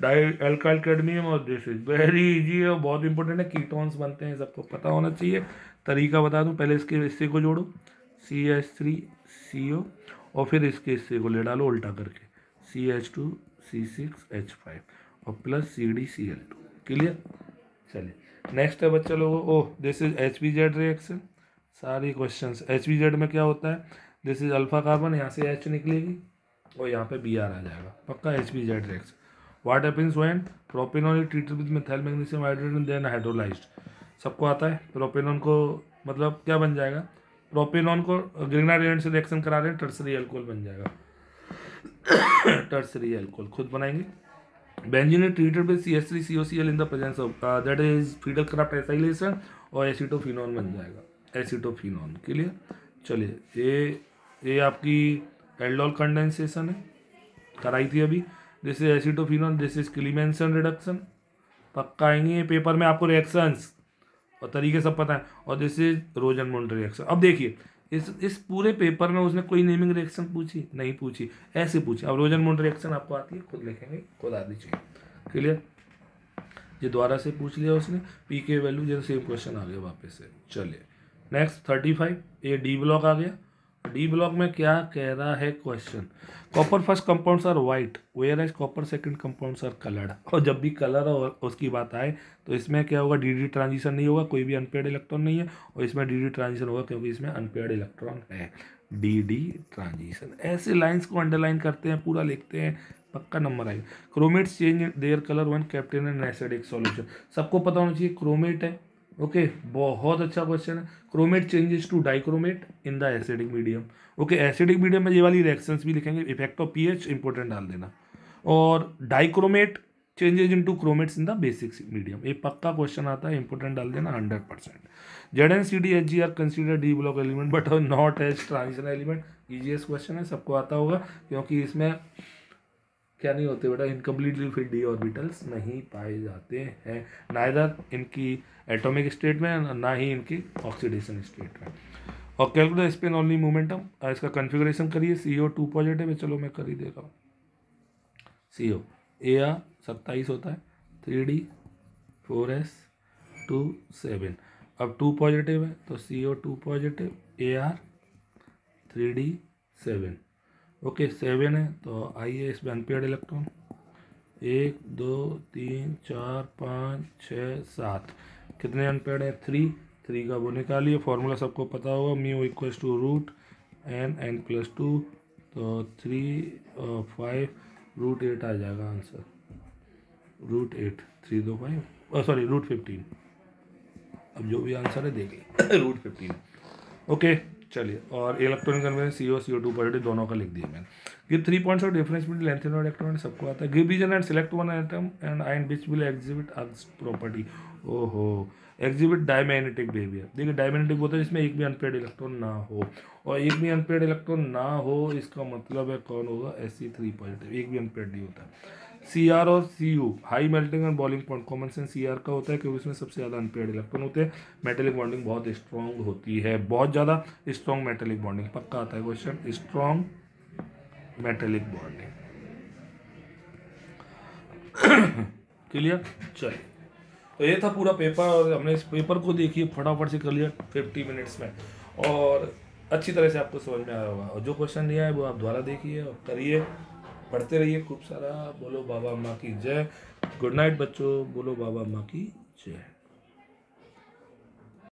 A: di alkyl cadmium और दिस इज वेरी इजी है और बहुत इंपॉर्टेंट है कीटोन्स बनते हैं सबको पता होना चाहिए तरीका बता दूँ पहले इसके हिस्से को जोड़ो सी एच थ्री सी ओ और फिर इसके हिस्से को ले डालो उल्टा करके C H two C six H five और plus C D C L two clear चलिए नेक्स्ट है बच्चा लोगों oh this is H P Z reaction सारी क्वेश्चंस एच वी जेड में क्या होता है दिस इज अल्फा कार्बन यहाँ से एच निकलेगी और यहाँ पे बी आर आ जाएगा पक्का H V Z rex what happens when propanone is treated with methyl magnesium hydrogen then hydrolyse सबको आता है प्रोपेनॉन को मतलब क्या बन जाएगा प्रोपेनॉन को ग्रीनाडेंट से रिएक्शन करा रहे हैं टर्सरी एल्कोल बन जाएगा टर्सरी [COUGHS] एल्कोल खुद बनाएंगे benzene treated with C S three C O C L in the presence of that is Friedel Crafts acylation और एसिटोफिन बन जाएगा एसिटोफिन क्लियर चलिए ये ये आपकी एल्डोल कंडेंसेशन है कराई थी अभी this is acetophenone this is Clemmensen reduction पक्का आएंगे ये पेपर में आपको रिएक्शंस और तरीके सब पता है और this is Rosenmund reaction अब देखिए इस इस पूरे पेपर में उसने कोई नेमिंग रिएक्शन पूछी नहीं पूछी ऐसे पूछी अब रोजन मोन्ट रिएक्शन आपको आती है खुद लिखेंगे खुद आ दीजिए क्लियर ये दोबारा से पूछ लिया उसने पी के वैल्यू जैसे सेम क्वेश्चन आ गया वापस से चलिए नेक्स्ट थर्टी फाइव ये डी ब्लॉक आ गया डी ब्लॉक में क्या कह रहा है question copper first compounds are white whereas copper second compounds are coloured और जब भी कलर और उसकी बात आए तो इसमें क्या होगा डी डी ट्रांजिशन नहीं होगा कोई भी अनपेड इलेक्ट्रॉन नहीं है और इसमें डी डी ट्रांजिशन होगा क्योंकि इसमें अनपेड इलेक्ट्रॉन है डी डी ट्रांजिशन ऐसे लाइन्स को अंडरलाइन करते हैं पूरा लिखते हैं पक्का नंबर आएगा chromates change their colour when kept in and acidic solution सबको पता होना चाहिए क्रोमेट है ओके बहुत अच्छा क्वेश्चन है chromate changes to dichromate in the acidic medium okay acidic medium में ये वाली रिएक्शंस भी लिखेंगे इफेक्ट ऑफ पीएच इंपॉर्टेंट डाल देना और dichromate changes in to chromates in the basic medium ये पक्का क्वेश्चन आता है इंपॉर्टेंट डाल देना hundred percent Z N C D H G are consider D block element but not as transition element easiest question है सबको आता होगा क्योंकि इसमें क्या नहीं होते बेटा इनकम्प्लीटली फिर डी ऑर्बिटल्स नहीं पाए जाते हैं ना इधर इनकी एटॉमिक स्टेट में ना ही इनकी ऑक्सीडेशन स्टेट में और कैलकुलेट स्पिन ओनली मोमेंटम इसका कन्फिग्रेशन करिए सी ओ टू पॉजिटिव है चलो मैं कर ही दे रहा हूँ सी ओ ए आर सत्ताईस होता है three D four S two seven अब टू पॉजिटिव है तो C O two positive A R three D seven okay seven है तो आइए इसमें अनपेड इलेक्ट्रॉन एक दो तीन चार पाँच छः सात कितने अनपेड है थ्री थ्री का वो निकालिए फॉर्मूला सबको पता होगा mu equals to root N N plus two तो थ्री फाइव रूट एट आ जाएगा आंसर रूट एट थ्री दो फाइव सॉरी रूट फिफ्टीन अब जो भी आंसर है देख लें रूट फिफ्टीन ओके चलिए और इलेक्ट्रॉनिक कन्वेंस C O C O two positive दोनों का लिख दिया मैंने give three points of difference between length and electron सबको आता है give reason and select one item and I and which will exhibit अग्स प्रॉपर्टी ओहो एग्जिबिट डायमैग्नेटिक बिहेवियर देखिए डायमैग्नेटिक बोलते है जिसमें एक भी अनपेड इलेक्ट्रॉन ना हो और एक भी अनपेड इलेक्ट्रॉन ना हो इसका मतलब है कौन होगा एस सी थ्री पॉजिटिव एक भी अनपेड नहीं होता सी आर और C U high melting and boiling point common sense C R का होता है क्योंकि इसमें सबसे ज़्यादा अनपेड इलेक्ट्रॉन होते हैं मेटेलिक बॉन्डिंग बहुत स्ट्रॉन्ग होती है बहुत ज़्यादा स्ट्रॉन्ग मेटेलिक बॉन्डिंग पक्का आता है question strong metallic bonding clear चलिए तो ये था पूरा पेपर और हमने इस पेपर को देखिए फटाफट से कर लिया फिफ्टी मिनट्स में और अच्छी तरह से आपको समझ में आया होगा और जो क्वेश्चन नहीं आया वो आप दोबारा देखिए और करिए पढ़ते रहिए खूब सारा बोलो बाबा माँ की जय गुड नाइट बच्चों बोलो बाबा माँ की जय